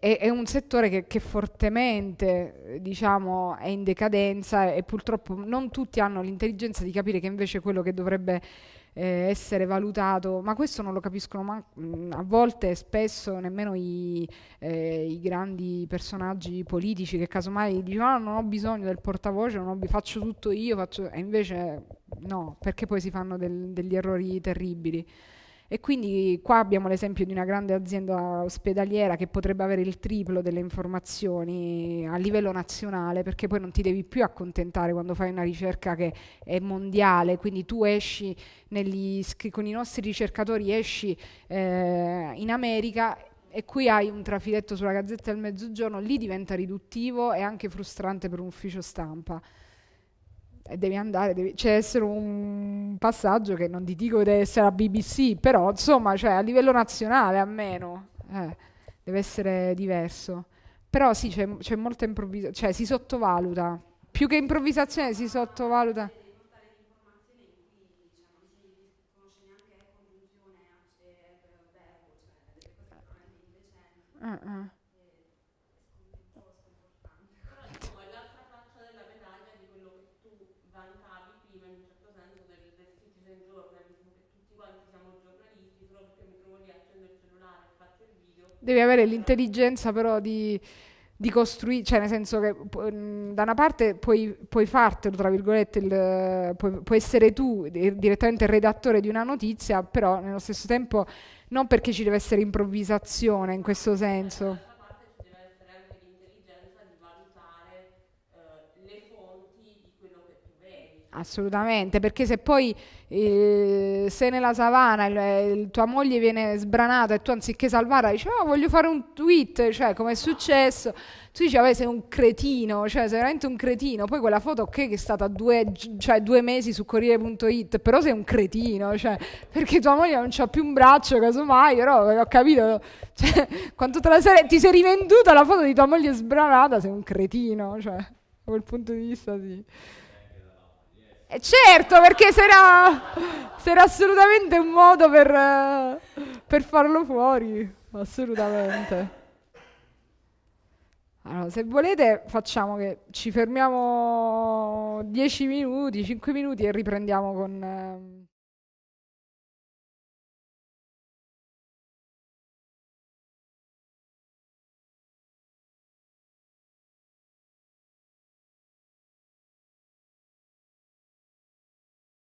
è, è, un settore che, che fortemente diciamo, è in decadenza e purtroppo non tutti hanno l'intelligenza di capire che invece quello che dovrebbe eh, essere valutato, ma questo non lo capiscono ma, mm, a volte spesso nemmeno i, eh, i, grandi personaggi politici che casomai dicono ah, non ho bisogno del portavoce, bi- faccio tutto io, faccio... e invece no, perché poi si fanno del, degli errori terribili. E quindi qua abbiamo l'esempio di una grande azienda ospedaliera che potrebbe avere il triplo delle informazioni a livello nazionale, perché poi non ti devi più accontentare quando fai una ricerca che è mondiale, quindi tu esci negli, con i nostri ricercatori esci eh, in America e qui hai un trafiletto sulla Gazzetta del Mezzogiorno, lì diventa riduttivo e anche frustrante per un ufficio stampa devi andare, devi... c'è essere un passaggio che non ti dico che deve essere la BBC, però insomma, cioè, a livello nazionale almeno eh, deve essere diverso. Però sì, c'è, c'è molta improvvisazione, cioè si sottovaluta, più che improvvisazione si sottovaluta. Uh-uh. devi avere l'intelligenza però di, di costruire, cioè nel senso che mh, mm, da una parte puoi, puoi fartelo, tra virgolette, il, puoi, puoi, essere tu direttamente il redattore di una notizia, però nello stesso tempo non perché ci deve essere improvvisazione in questo senso. Assolutamente, perché se poi eh, sei nella savana, il, eh, il, tua moglie viene sbranata e tu anziché salvarla dici oh voglio fare un tweet, cioè come è successo, tu dici vabbè sei un cretino, cioè sei veramente un cretino, poi quella foto ok che è stata due, cioè, due mesi su Corriere.it, però sei un cretino, cioè, perché tua moglie non c'ha più un braccio, casomai, però eh, ho capito, cioè, quanto te la sei, ti sei rivenduta la foto di tua moglie sbranata, sei un cretino, cioè, da quel punto di vista sì. Eh, certo, perché sarà, sarà assolutamente un modo per, per farlo fuori, assolutamente. Allora, se volete facciamo che ci fermiamo 10 minuti, 5 minuti e riprendiamo con... Ehm...